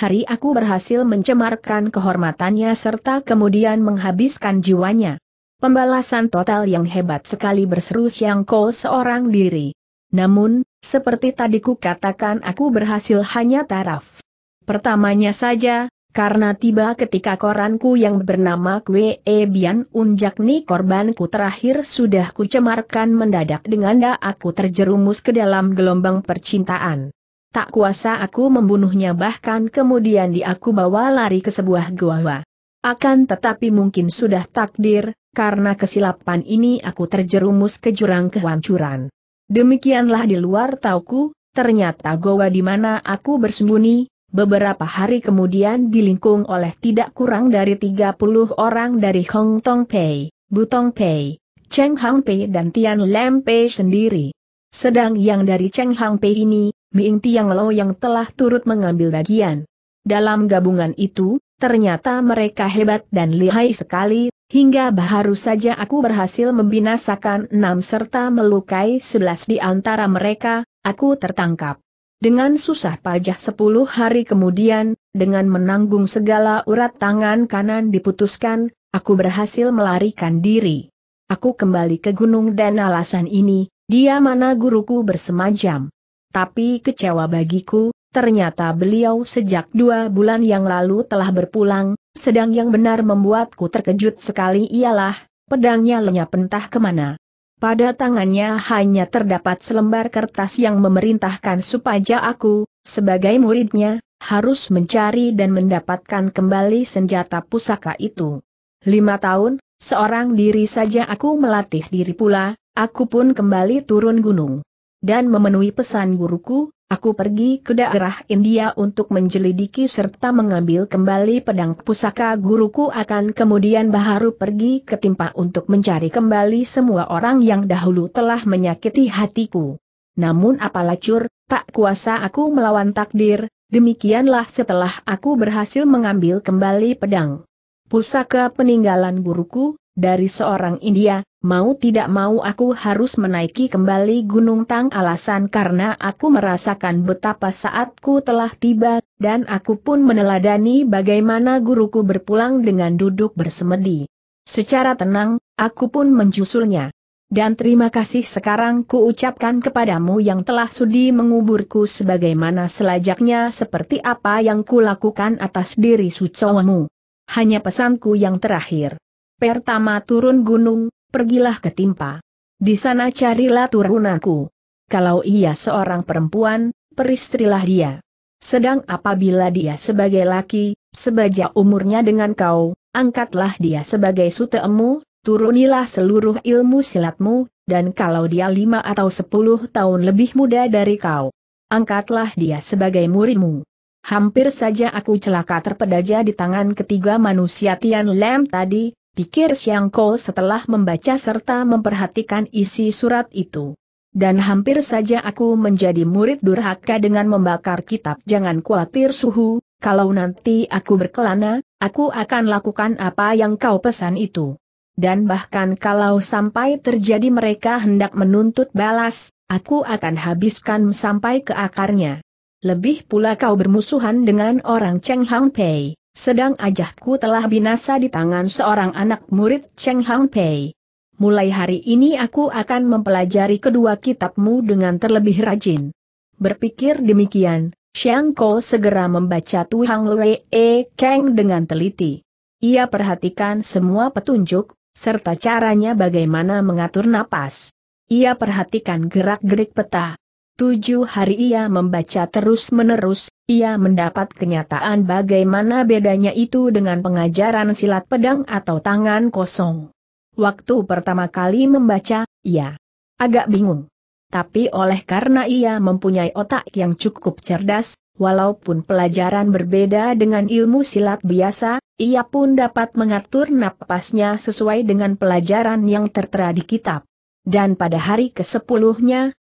hari aku berhasil mencemarkan kehormatannya serta kemudian menghabiskan jiwanya. Pembalasan total yang hebat sekali berseru Xiang Ko seorang diri. Namun, seperti tadi ku katakan aku berhasil hanya taraf Pertamanya saja, karena tiba ketika koranku yang bernama Kwe e Bian Unjak ni korbanku terakhir sudah kucemarkan mendadak dengan da aku terjerumus ke dalam gelombang percintaan. Tak kuasa aku membunuhnya bahkan kemudian di aku bawa lari ke sebuah gua. Akan tetapi mungkin sudah takdir, karena kesilapan ini aku terjerumus ke jurang kehancuran. Demikianlah di luar tauku, ternyata goa di mana aku bersembunyi, Beberapa hari kemudian dilingkung oleh tidak kurang dari 30 orang dari Hong Tong Pei, Butong Pei, Cheng Hang Pei dan Tian Lam Pei sendiri. Sedang yang dari Cheng Hang Pei ini, Ming Tiang Lo yang telah turut mengambil bagian. Dalam gabungan itu, ternyata mereka hebat dan lihai sekali, hingga baru saja aku berhasil membinasakan enam serta melukai sebelas di antara mereka, aku tertangkap. Dengan susah payah sepuluh hari kemudian, dengan menanggung segala urat tangan kanan diputuskan, aku berhasil melarikan diri. Aku kembali ke gunung dan alasan ini, dia mana guruku bersemajam. Tapi kecewa bagiku, ternyata beliau sejak dua bulan yang lalu telah berpulang, sedang yang benar membuatku terkejut sekali ialah, pedangnya lenyap entah kemana. Pada tangannya hanya terdapat selembar kertas yang memerintahkan supaya aku, sebagai muridnya, harus mencari dan mendapatkan kembali senjata pusaka itu. Lima tahun, seorang diri saja aku melatih diri pula, aku pun kembali turun gunung. Dan memenuhi pesan guruku, Aku pergi ke daerah India untuk menjelidiki serta mengambil kembali pedang pusaka guruku akan kemudian Baharu pergi ke Timpa untuk mencari kembali semua orang yang dahulu telah menyakiti hatiku. Namun apalah cur, tak kuasa aku melawan takdir, demikianlah setelah aku berhasil mengambil kembali pedang pusaka peninggalan guruku, dari seorang India, Mau tidak mau aku harus menaiki kembali Gunung Tang alasan karena aku merasakan betapa saatku telah tiba, dan aku pun meneladani bagaimana guruku berpulang dengan duduk bersemedi. Secara tenang, aku pun menjusulnya. Dan terima kasih sekarang ku ucapkan kepadamu yang telah sudi menguburku sebagaimana selajaknya seperti apa yang ku lakukan atas diri sucomu. Hanya pesanku yang terakhir. Pertama turun gunung, pergilah ke Timpa. Di sana carilah turunanku. Kalau ia seorang perempuan, peristrilah dia. Sedang apabila dia sebagai laki, sebaja umurnya dengan kau, angkatlah dia sebagai sutemu, turunilah seluruh ilmu silatmu, dan kalau dia lima atau sepuluh tahun lebih muda dari kau, angkatlah dia sebagai murimu. Hampir saja aku celaka terpedaja di tangan ketiga manusia Tian Lam tadi, pikir Siang Ko setelah membaca serta memperhatikan isi surat itu. Dan hampir saja aku menjadi murid durhaka dengan membakar kitab. Jangan khawatir suhu, kalau nanti aku berkelana, aku akan lakukan apa yang kau pesan itu. Dan bahkan kalau sampai terjadi mereka hendak menuntut balas, aku akan habiskan sampai ke akarnya. Lebih pula kau bermusuhan dengan orang Cheng Hang Pei. Sedang ajahku telah binasa di tangan seorang anak murid Cheng Hang Pei. Mulai hari ini aku akan mempelajari kedua kitabmu dengan terlebih rajin. Berpikir demikian, Xiang Ko segera membaca Tuhang Lue E Kang dengan teliti. Ia perhatikan semua petunjuk, serta caranya bagaimana mengatur napas. Ia perhatikan gerak-gerik peta, Tujuh hari ia membaca terus-menerus, ia mendapat kenyataan bagaimana bedanya itu dengan pengajaran silat pedang atau tangan kosong. Waktu pertama kali membaca, ia agak bingung. Tapi oleh karena ia mempunyai otak yang cukup cerdas, walaupun pelajaran berbeda dengan ilmu silat biasa, ia pun dapat mengatur napasnya sesuai dengan pelajaran yang tertera di kitab. Dan pada hari ke 10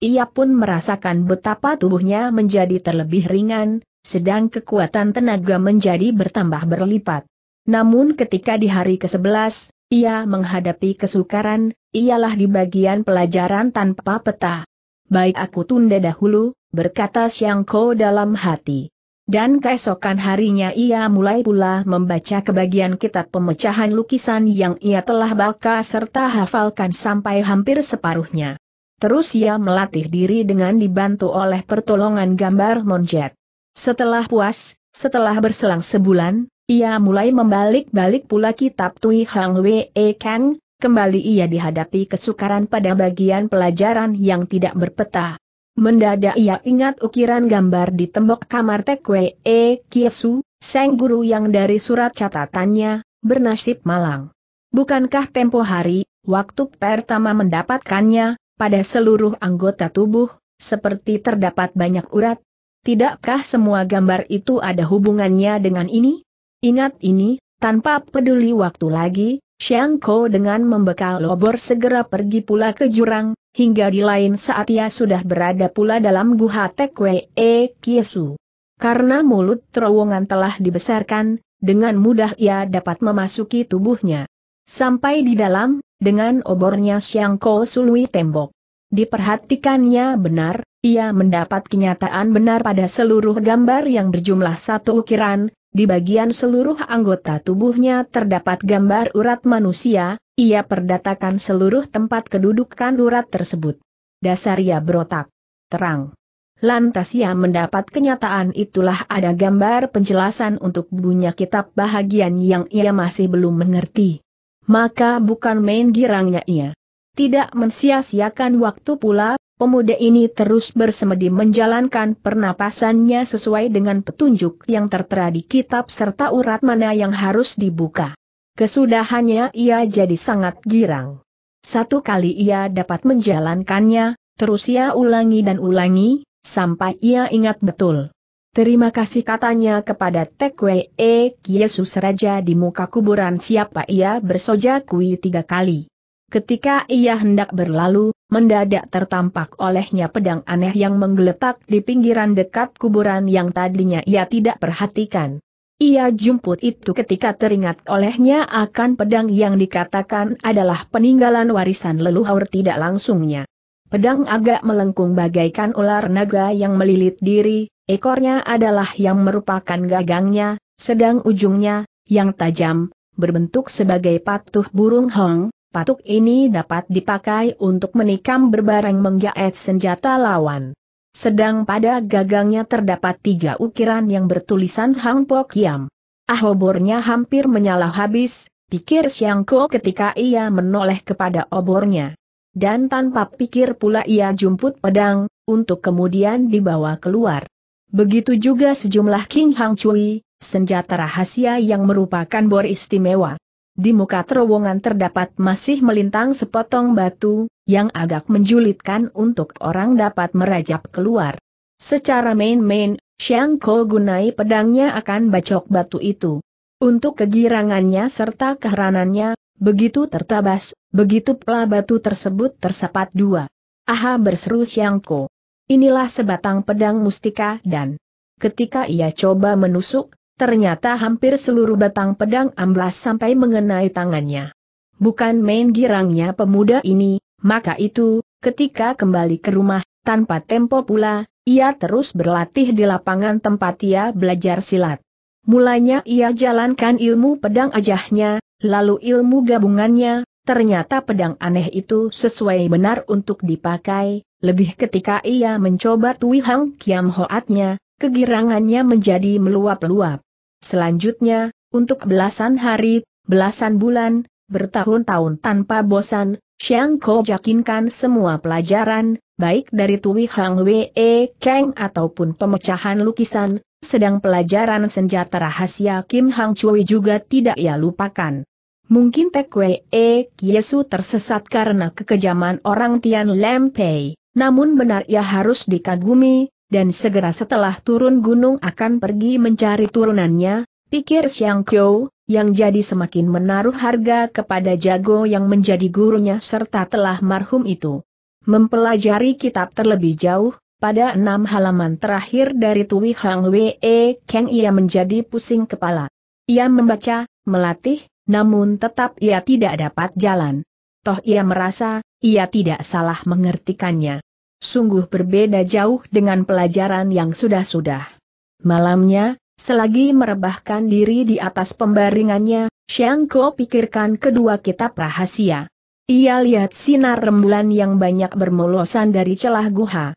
ia pun merasakan betapa tubuhnya menjadi terlebih ringan, sedang kekuatan tenaga menjadi bertambah berlipat. Namun ketika di hari ke-11, ia menghadapi kesukaran, ialah di bagian pelajaran tanpa peta. Baik aku tunda dahulu, berkata Siangko dalam hati. Dan keesokan harinya ia mulai pula membaca kebagian kitab pemecahan lukisan yang ia telah baca serta hafalkan sampai hampir separuhnya. Terus ia melatih diri dengan dibantu oleh pertolongan gambar monjet. Setelah puas, setelah berselang sebulan, ia mulai membalik-balik pula kitab Tui Hang Wei e Kang, kembali ia dihadapi kesukaran pada bagian pelajaran yang tidak berpetah. Mendadak ia ingat ukiran gambar di tembok kamar Tekwe E. Kiesu, sang guru yang dari surat catatannya, bernasib malang. Bukankah tempo hari, waktu pertama mendapatkannya, pada seluruh anggota tubuh, seperti terdapat banyak urat? Tidakkah semua gambar itu ada hubungannya dengan ini? Ingat ini, tanpa peduli waktu lagi, Xiang Ko dengan membekal obor segera pergi pula ke jurang, hingga di lain saat ia sudah berada pula dalam guha Tekwee Kiesu. Karena mulut terowongan telah dibesarkan, dengan mudah ia dapat memasuki tubuhnya. Sampai di dalam, dengan obornya Xiang Ko sului tembok. Diperhatikannya benar, ia mendapat kenyataan benar pada seluruh gambar yang berjumlah satu ukiran, di bagian seluruh anggota tubuhnya terdapat gambar urat manusia, ia perdatakan seluruh tempat kedudukan urat tersebut. Dasar ia berotak. Terang. Lantas ia mendapat kenyataan itulah ada gambar penjelasan untuk bunya kitab bahagian yang ia masih belum mengerti. Maka bukan main girangnya ia. Tidak mensia-siakan waktu pula, Pemuda ini terus bersemedi menjalankan pernapasannya sesuai dengan petunjuk yang tertera di kitab serta urat mana yang harus dibuka. Kesudahannya ia jadi sangat girang. Satu kali ia dapat menjalankannya, terus ia ulangi dan ulangi, sampai ia ingat betul. Terima kasih katanya kepada Tekwe e, Yesus Raja di muka kuburan siapa ia bersoja kui tiga kali. Ketika ia hendak berlalu, mendadak tertampak olehnya pedang aneh yang menggeletak di pinggiran dekat kuburan yang tadinya ia tidak perhatikan. Ia jumput itu ketika teringat olehnya akan pedang yang dikatakan adalah peninggalan warisan leluhur tidak langsungnya. Pedang agak melengkung bagaikan ular naga yang melilit diri, ekornya adalah yang merupakan gagangnya, sedang ujungnya, yang tajam, berbentuk sebagai patuh burung hong, Patuk ini dapat dipakai untuk menikam berbareng menggaet senjata lawan. Sedang pada gagangnya terdapat tiga ukiran yang bertulisan Hang Po Kiam. Ahobornya hampir menyala habis, pikir Siangko ketika ia menoleh kepada obornya. Dan tanpa pikir pula ia jumput pedang, untuk kemudian dibawa keluar. Begitu juga sejumlah King Hang Chui, senjata rahasia yang merupakan bor istimewa. Di muka terowongan terdapat masih melintang sepotong batu, yang agak menjulitkan untuk orang dapat merajap keluar. Secara main-main, Xiang Ko gunai pedangnya akan bacok batu itu. Untuk kegirangannya serta keheranannya, begitu tertabas, begitu pula batu tersebut tersepat dua. Aha berseru Xiang Ko. Inilah sebatang pedang mustika dan ketika ia coba menusuk, Ternyata hampir seluruh batang pedang amblas sampai mengenai tangannya. Bukan main girangnya pemuda ini, maka itu, ketika kembali ke rumah, tanpa tempo pula, ia terus berlatih di lapangan tempat ia belajar silat. Mulanya ia jalankan ilmu pedang ajahnya, lalu ilmu gabungannya, ternyata pedang aneh itu sesuai benar untuk dipakai, lebih ketika ia mencoba tuihang Kiam Hoatnya, kegirangannya menjadi meluap-luap. Selanjutnya, untuk belasan hari, belasan bulan, bertahun-tahun tanpa bosan, Xiang Ko yakinkan semua pelajaran, baik dari Tui Hang Wei Kang ataupun pemecahan lukisan, sedang pelajaran senjata rahasia Kim Hang Chui juga tidak ia lupakan. Mungkin Tek Wei Kiesu tersesat karena kekejaman orang Tian Lempei, namun benar ia harus dikagumi, dan segera setelah turun gunung akan pergi mencari turunannya, pikir Xiang Qiu, yang jadi semakin menaruh harga kepada Jago yang menjadi gurunya serta telah marhum itu. Mempelajari kitab terlebih jauh, pada enam halaman terakhir dari Tui Hang Wei Kang ia menjadi pusing kepala. Ia membaca, melatih, namun tetap ia tidak dapat jalan. Toh ia merasa, ia tidak salah mengertikannya. Sungguh berbeda jauh dengan pelajaran yang sudah-sudah. Malamnya, selagi merebahkan diri di atas pembaringannya, Xiang Ko pikirkan kedua kitab rahasia. Ia lihat sinar rembulan yang banyak bermolosan dari celah guha.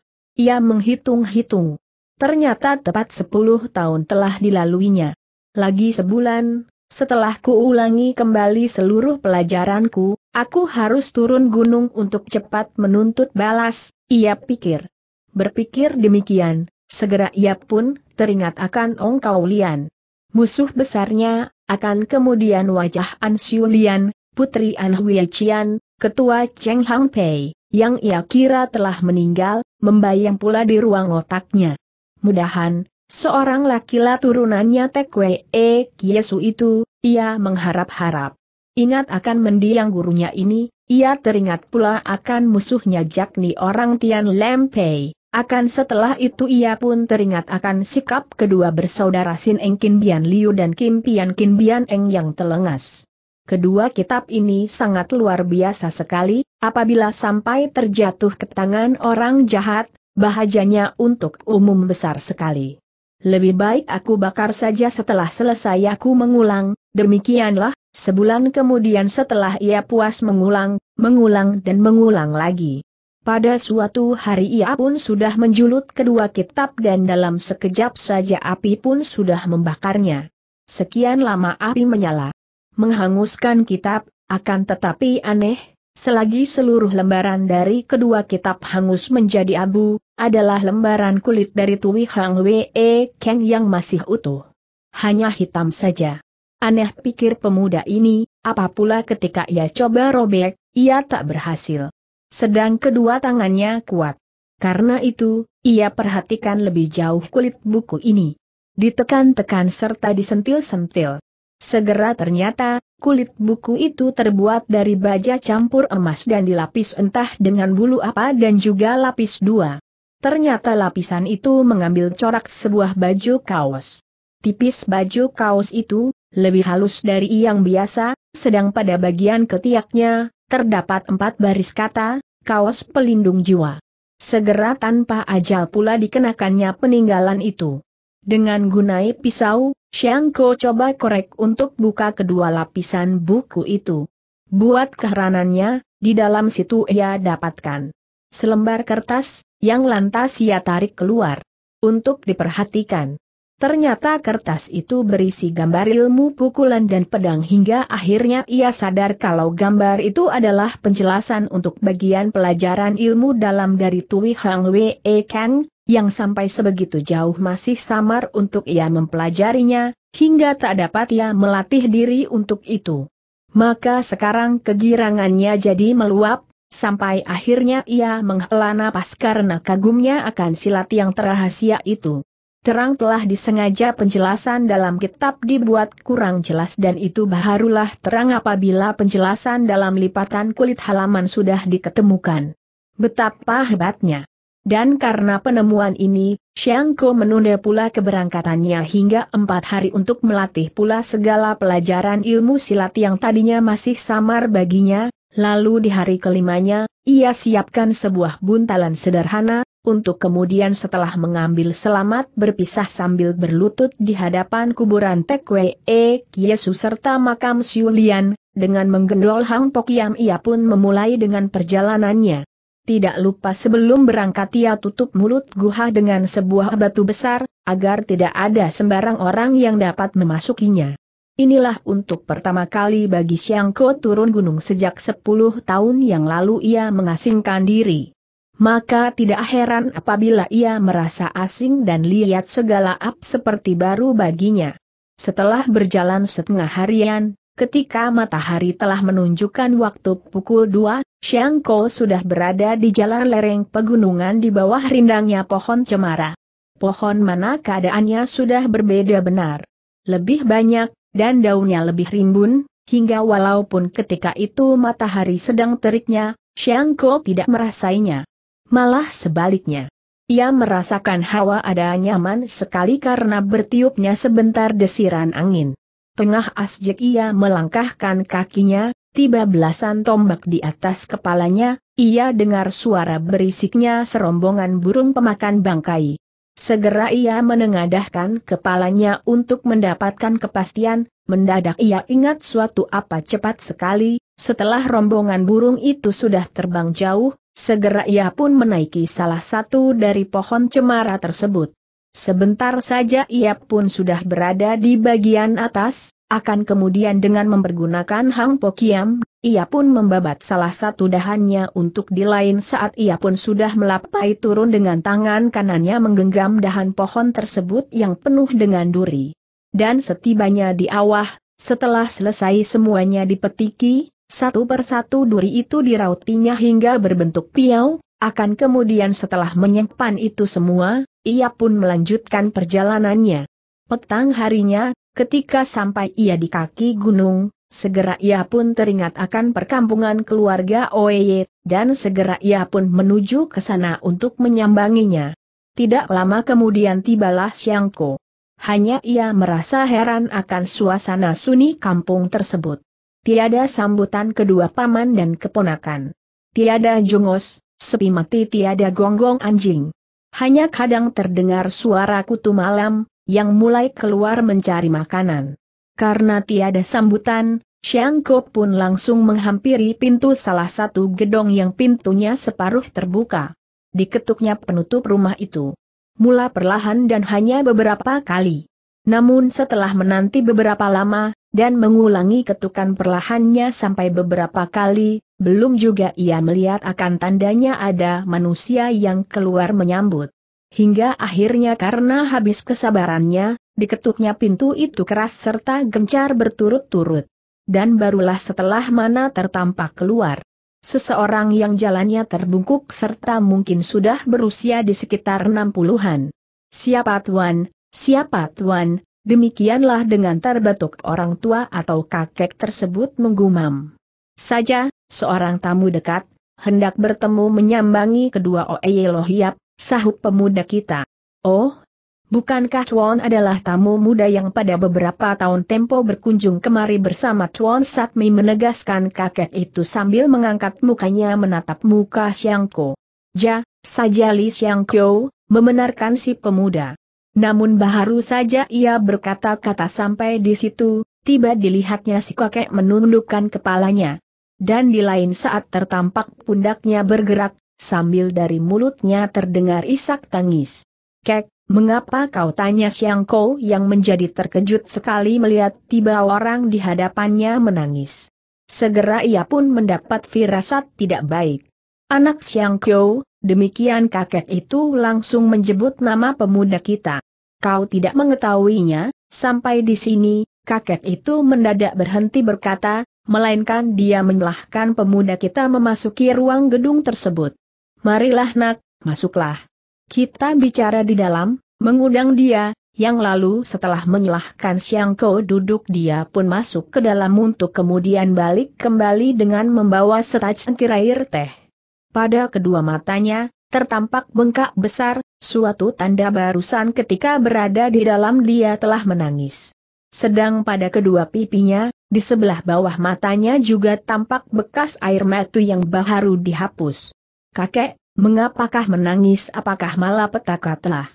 Ia menghitung-hitung. Ternyata tepat sepuluh tahun telah dilaluinya. Lagi sebulan, setelah kuulangi kembali seluruh pelajaranku, Aku harus turun gunung untuk cepat menuntut balas, ia pikir. Berpikir demikian, segera ia pun teringat akan Ong Kau Lian. Musuh besarnya, akan kemudian wajah An Xiu Lian, putri An Hui Qian, ketua Cheng Hang Pei, yang ia kira telah meninggal, membayang pula di ruang otaknya. Mudahan, seorang laki-laki turunannya Tek Wei Kiesu itu, ia mengharap-harap. Ingat akan mendiang gurunya ini, ia teringat pula akan musuhnya Jakni orang Tian Lempei. Akan setelah itu ia pun teringat akan sikap kedua bersaudara Sin Eng Kin Bian Liu dan Kim Pian Kin Bian Eng yang telengas. Kedua kitab ini sangat luar biasa sekali, apabila sampai terjatuh ke tangan orang jahat, bahajanya untuk umum besar sekali. Lebih baik aku bakar saja setelah selesai aku mengulang, demikianlah Sebulan kemudian setelah ia puas mengulang, mengulang dan mengulang lagi. Pada suatu hari ia pun sudah menjulut kedua kitab dan dalam sekejap saja api pun sudah membakarnya. Sekian lama api menyala. Menghanguskan kitab, akan tetapi aneh, Selagi seluruh lembaran dari kedua kitab hangus menjadi abu, adalah lembaran kulit dari Tui Hang Wei Kang yang masih utuh. Hanya hitam saja. Aneh pikir pemuda ini, apa pula ketika ia coba robek, ia tak berhasil. Sedang kedua tangannya kuat. Karena itu, ia perhatikan lebih jauh kulit buku ini. Ditekan-tekan serta disentil-sentil. Segera ternyata, kulit buku itu terbuat dari baja campur emas dan dilapis entah dengan bulu apa dan juga lapis dua. Ternyata lapisan itu mengambil corak sebuah baju kaos. Tipis baju kaos itu, lebih halus dari yang biasa, sedang pada bagian ketiaknya, terdapat empat baris kata, kaos pelindung jiwa. Segera tanpa ajal pula dikenakannya peninggalan itu. Dengan gunai pisau, Shangko coba korek untuk buka kedua lapisan buku itu. Buat keheranannya, di dalam situ ia dapatkan selembar kertas, yang lantas ia tarik keluar. Untuk diperhatikan, Ternyata kertas itu berisi gambar ilmu pukulan dan pedang hingga akhirnya ia sadar kalau gambar itu adalah penjelasan untuk bagian pelajaran ilmu dalam dari Tui Hang Wei e Kang, yang sampai sebegitu jauh masih samar untuk ia mempelajarinya, hingga tak dapat ia melatih diri untuk itu. Maka sekarang kegirangannya jadi meluap, sampai akhirnya ia menghela napas karena kagumnya akan silat yang terahasia itu terang telah disengaja penjelasan dalam kitab dibuat kurang jelas dan itu baharulah terang apabila penjelasan dalam lipatan kulit halaman sudah diketemukan. Betapa hebatnya. Dan karena penemuan ini, Xiangko menunda pula keberangkatannya hingga empat hari untuk melatih pula segala pelajaran ilmu silat yang tadinya masih samar baginya, lalu di hari kelimanya, ia siapkan sebuah buntalan sederhana, untuk kemudian setelah mengambil selamat berpisah sambil berlutut di hadapan kuburan Tekwe E Kiesu serta makam Siulian, dengan menggendol Hang Pokiam ia pun memulai dengan perjalanannya. Tidak lupa sebelum berangkat ia tutup mulut guha dengan sebuah batu besar, agar tidak ada sembarang orang yang dapat memasukinya. Inilah untuk pertama kali bagi Siangko turun gunung sejak 10 tahun yang lalu ia mengasingkan diri. Maka tidak heran apabila ia merasa asing dan lihat segala ap seperti baru baginya. Setelah berjalan setengah harian, ketika matahari telah menunjukkan waktu pukul 2, Shangko sudah berada di jalan lereng pegunungan di bawah rindangnya pohon cemara. Pohon mana keadaannya sudah berbeda benar. Lebih banyak, dan daunnya lebih rimbun, hingga walaupun ketika itu matahari sedang teriknya, Shangko tidak merasainya. Malah sebaliknya. Ia merasakan hawa ada nyaman sekali karena bertiupnya sebentar desiran angin. Tengah asjek ia melangkahkan kakinya, tiba belasan tombak di atas kepalanya, ia dengar suara berisiknya serombongan burung pemakan bangkai. Segera ia menengadahkan kepalanya untuk mendapatkan kepastian, mendadak ia ingat suatu apa cepat sekali, setelah rombongan burung itu sudah terbang jauh, Segera ia pun menaiki salah satu dari pohon cemara tersebut. Sebentar saja ia pun sudah berada di bagian atas, akan kemudian dengan mempergunakan hang pokiam, ia pun membabat salah satu dahannya untuk di lain saat ia pun sudah melapai turun dengan tangan kanannya menggenggam dahan pohon tersebut yang penuh dengan duri. Dan setibanya di awah, setelah selesai semuanya dipetiki, satu persatu duri itu dirautinya hingga berbentuk piau, akan kemudian setelah menyempan itu semua, ia pun melanjutkan perjalanannya. Petang harinya, ketika sampai ia di kaki gunung, segera ia pun teringat akan perkampungan keluarga Oeye, dan segera ia pun menuju ke sana untuk menyambanginya. Tidak lama kemudian tibalah Siangko. Hanya ia merasa heran akan suasana sunyi kampung tersebut. Tiada sambutan kedua paman dan keponakan. Tiada jungos, sepi mati tiada gonggong anjing. Hanya kadang terdengar suara kutu malam, yang mulai keluar mencari makanan. Karena tiada sambutan, Xiangko pun langsung menghampiri pintu salah satu gedong yang pintunya separuh terbuka. Diketuknya penutup rumah itu. Mula perlahan dan hanya beberapa kali. Namun setelah menanti beberapa lama, dan mengulangi ketukan perlahannya sampai beberapa kali, belum juga ia melihat akan tandanya ada manusia yang keluar menyambut. Hingga akhirnya karena habis kesabarannya, diketuknya pintu itu keras serta gencar berturut-turut. Dan barulah setelah mana tertampak keluar. Seseorang yang jalannya terbungkuk serta mungkin sudah berusia di sekitar 60-an. Siapa tuan, siapa tuan, Demikianlah dengan terbatuk orang tua atau kakek tersebut menggumam. Saja, seorang tamu dekat, hendak bertemu menyambangi kedua Oeye Lohiap, sahut pemuda kita. Oh, bukankah Chuan adalah tamu muda yang pada beberapa tahun tempo berkunjung kemari bersama Chuan Satmi menegaskan kakek itu sambil mengangkat mukanya menatap muka Xiangko. Ja, saja Li Xiangko, membenarkan si pemuda. Namun baru saja ia berkata-kata sampai di situ, tiba dilihatnya si kakek menundukkan kepalanya. Dan di lain saat tertampak pundaknya bergerak, sambil dari mulutnya terdengar isak tangis. Kek, mengapa kau tanya Siang Kau yang menjadi terkejut sekali melihat tiba orang di hadapannya menangis. Segera ia pun mendapat firasat tidak baik. Anak Siang Kau, Demikian kakek itu langsung menjebut nama pemuda kita. Kau tidak mengetahuinya, sampai di sini, kakek itu mendadak berhenti berkata, melainkan dia menyalahkan pemuda kita memasuki ruang gedung tersebut. Marilah nak, masuklah. Kita bicara di dalam, mengundang dia, yang lalu setelah menyalahkan Siang Kau duduk dia pun masuk ke dalam untuk kemudian balik kembali dengan membawa setajam kirair teh. Pada kedua matanya, tertampak bengkak besar, suatu tanda barusan ketika berada di dalam dia telah menangis. Sedang pada kedua pipinya, di sebelah bawah matanya juga tampak bekas air mata yang baharu dihapus. Kakek, mengapakah menangis apakah malah petaka telah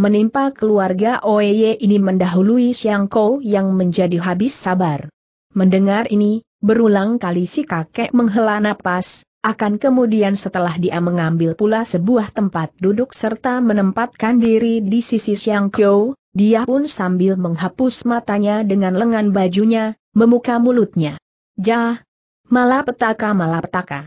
menimpa keluarga Oye ini mendahului Kou yang menjadi habis sabar. Mendengar ini, berulang kali si kakek menghela napas, akan kemudian setelah dia mengambil pula sebuah tempat duduk serta menempatkan diri di sisi Xiang Kyo, dia pun sambil menghapus matanya dengan lengan bajunya, memuka mulutnya. Jah! malah Malapetaka malapetaka.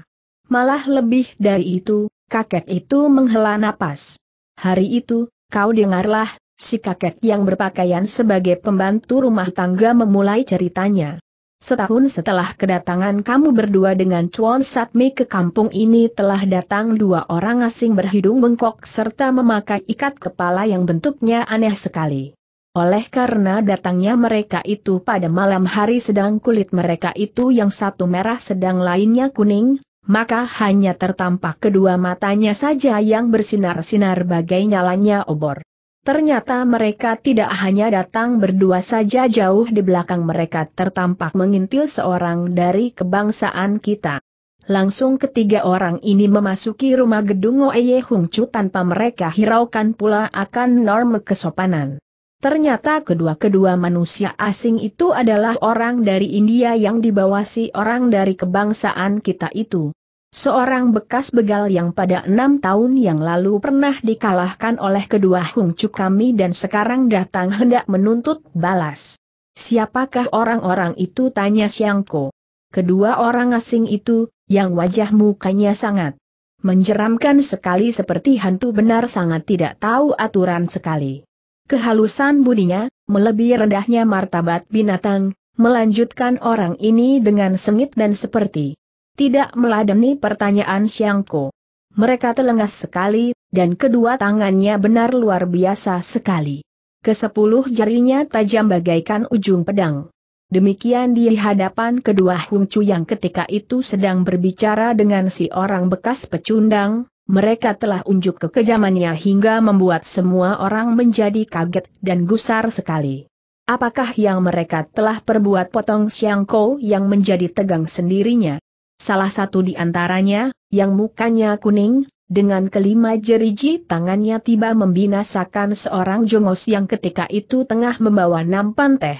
Malah lebih dari itu, kakek itu menghela napas. Hari itu, kau dengarlah, si kakek yang berpakaian sebagai pembantu rumah tangga memulai ceritanya. Setahun setelah kedatangan kamu berdua dengan Chuan Satmi ke kampung ini telah datang dua orang asing berhidung bengkok serta memakai ikat kepala yang bentuknya aneh sekali. Oleh karena datangnya mereka itu pada malam hari sedang kulit mereka itu yang satu merah sedang lainnya kuning, maka hanya tertampak kedua matanya saja yang bersinar-sinar bagai nyalanya obor. Ternyata mereka tidak hanya datang berdua saja jauh di belakang mereka tertampak mengintil seorang dari kebangsaan kita. Langsung ketiga orang ini memasuki rumah gedung Oeye Hung Chu tanpa mereka hiraukan pula akan norma kesopanan. Ternyata kedua-kedua manusia asing itu adalah orang dari India yang dibawasi orang dari kebangsaan kita itu. Seorang bekas begal yang pada enam tahun yang lalu pernah dikalahkan oleh kedua hungcu kami dan sekarang datang hendak menuntut balas. Siapakah orang-orang itu tanya Siangko. Kedua orang asing itu, yang wajah mukanya sangat menjeramkan sekali seperti hantu benar sangat tidak tahu aturan sekali. Kehalusan budinya, melebihi rendahnya martabat binatang, melanjutkan orang ini dengan sengit dan seperti tidak meladeni pertanyaan Siangko. Mereka telengas sekali, dan kedua tangannya benar luar biasa sekali. Kesepuluh jarinya tajam bagaikan ujung pedang. Demikian di hadapan kedua Hung Chu yang ketika itu sedang berbicara dengan si orang bekas pecundang, mereka telah unjuk kekejamannya hingga membuat semua orang menjadi kaget dan gusar sekali. Apakah yang mereka telah perbuat potong Siangko yang menjadi tegang sendirinya? Salah satu di antaranya, yang mukanya kuning, dengan kelima jeriji tangannya tiba membinasakan seorang jongos yang ketika itu tengah membawa nampan teh.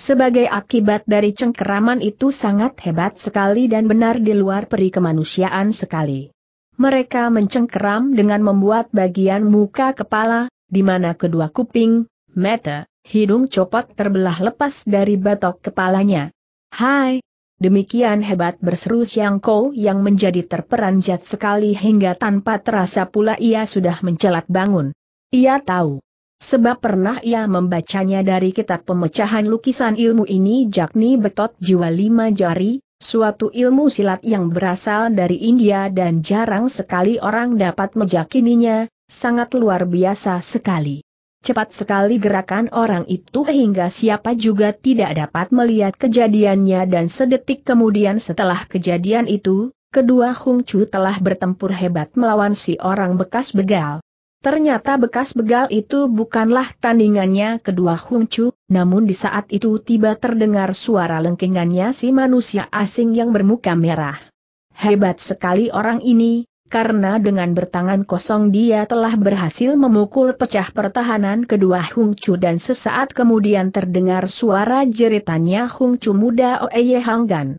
Sebagai akibat dari cengkeraman itu sangat hebat sekali dan benar di luar peri kemanusiaan sekali. Mereka mencengkeram dengan membuat bagian muka kepala, di mana kedua kuping, mata, hidung copot terbelah lepas dari batok kepalanya. Hai, Demikian hebat berseru Xiang Kou yang menjadi terperanjat sekali hingga tanpa terasa pula ia sudah mencelat bangun. Ia tahu. Sebab pernah ia membacanya dari kitab pemecahan lukisan ilmu ini Jakni Betot Jiwa Lima Jari, suatu ilmu silat yang berasal dari India dan jarang sekali orang dapat mejakininya, sangat luar biasa sekali. Cepat sekali gerakan orang itu hingga siapa juga tidak dapat melihat kejadiannya dan sedetik kemudian setelah kejadian itu, kedua Hung Chu telah bertempur hebat melawan si orang bekas begal. Ternyata bekas begal itu bukanlah tandingannya kedua Hung Chu, namun di saat itu tiba terdengar suara lengkingannya si manusia asing yang bermuka merah. Hebat sekali orang ini, karena dengan bertangan kosong dia telah berhasil memukul pecah pertahanan kedua Hung Chu dan sesaat kemudian terdengar suara jeritannya Hung Chu muda Oeye Hanggan.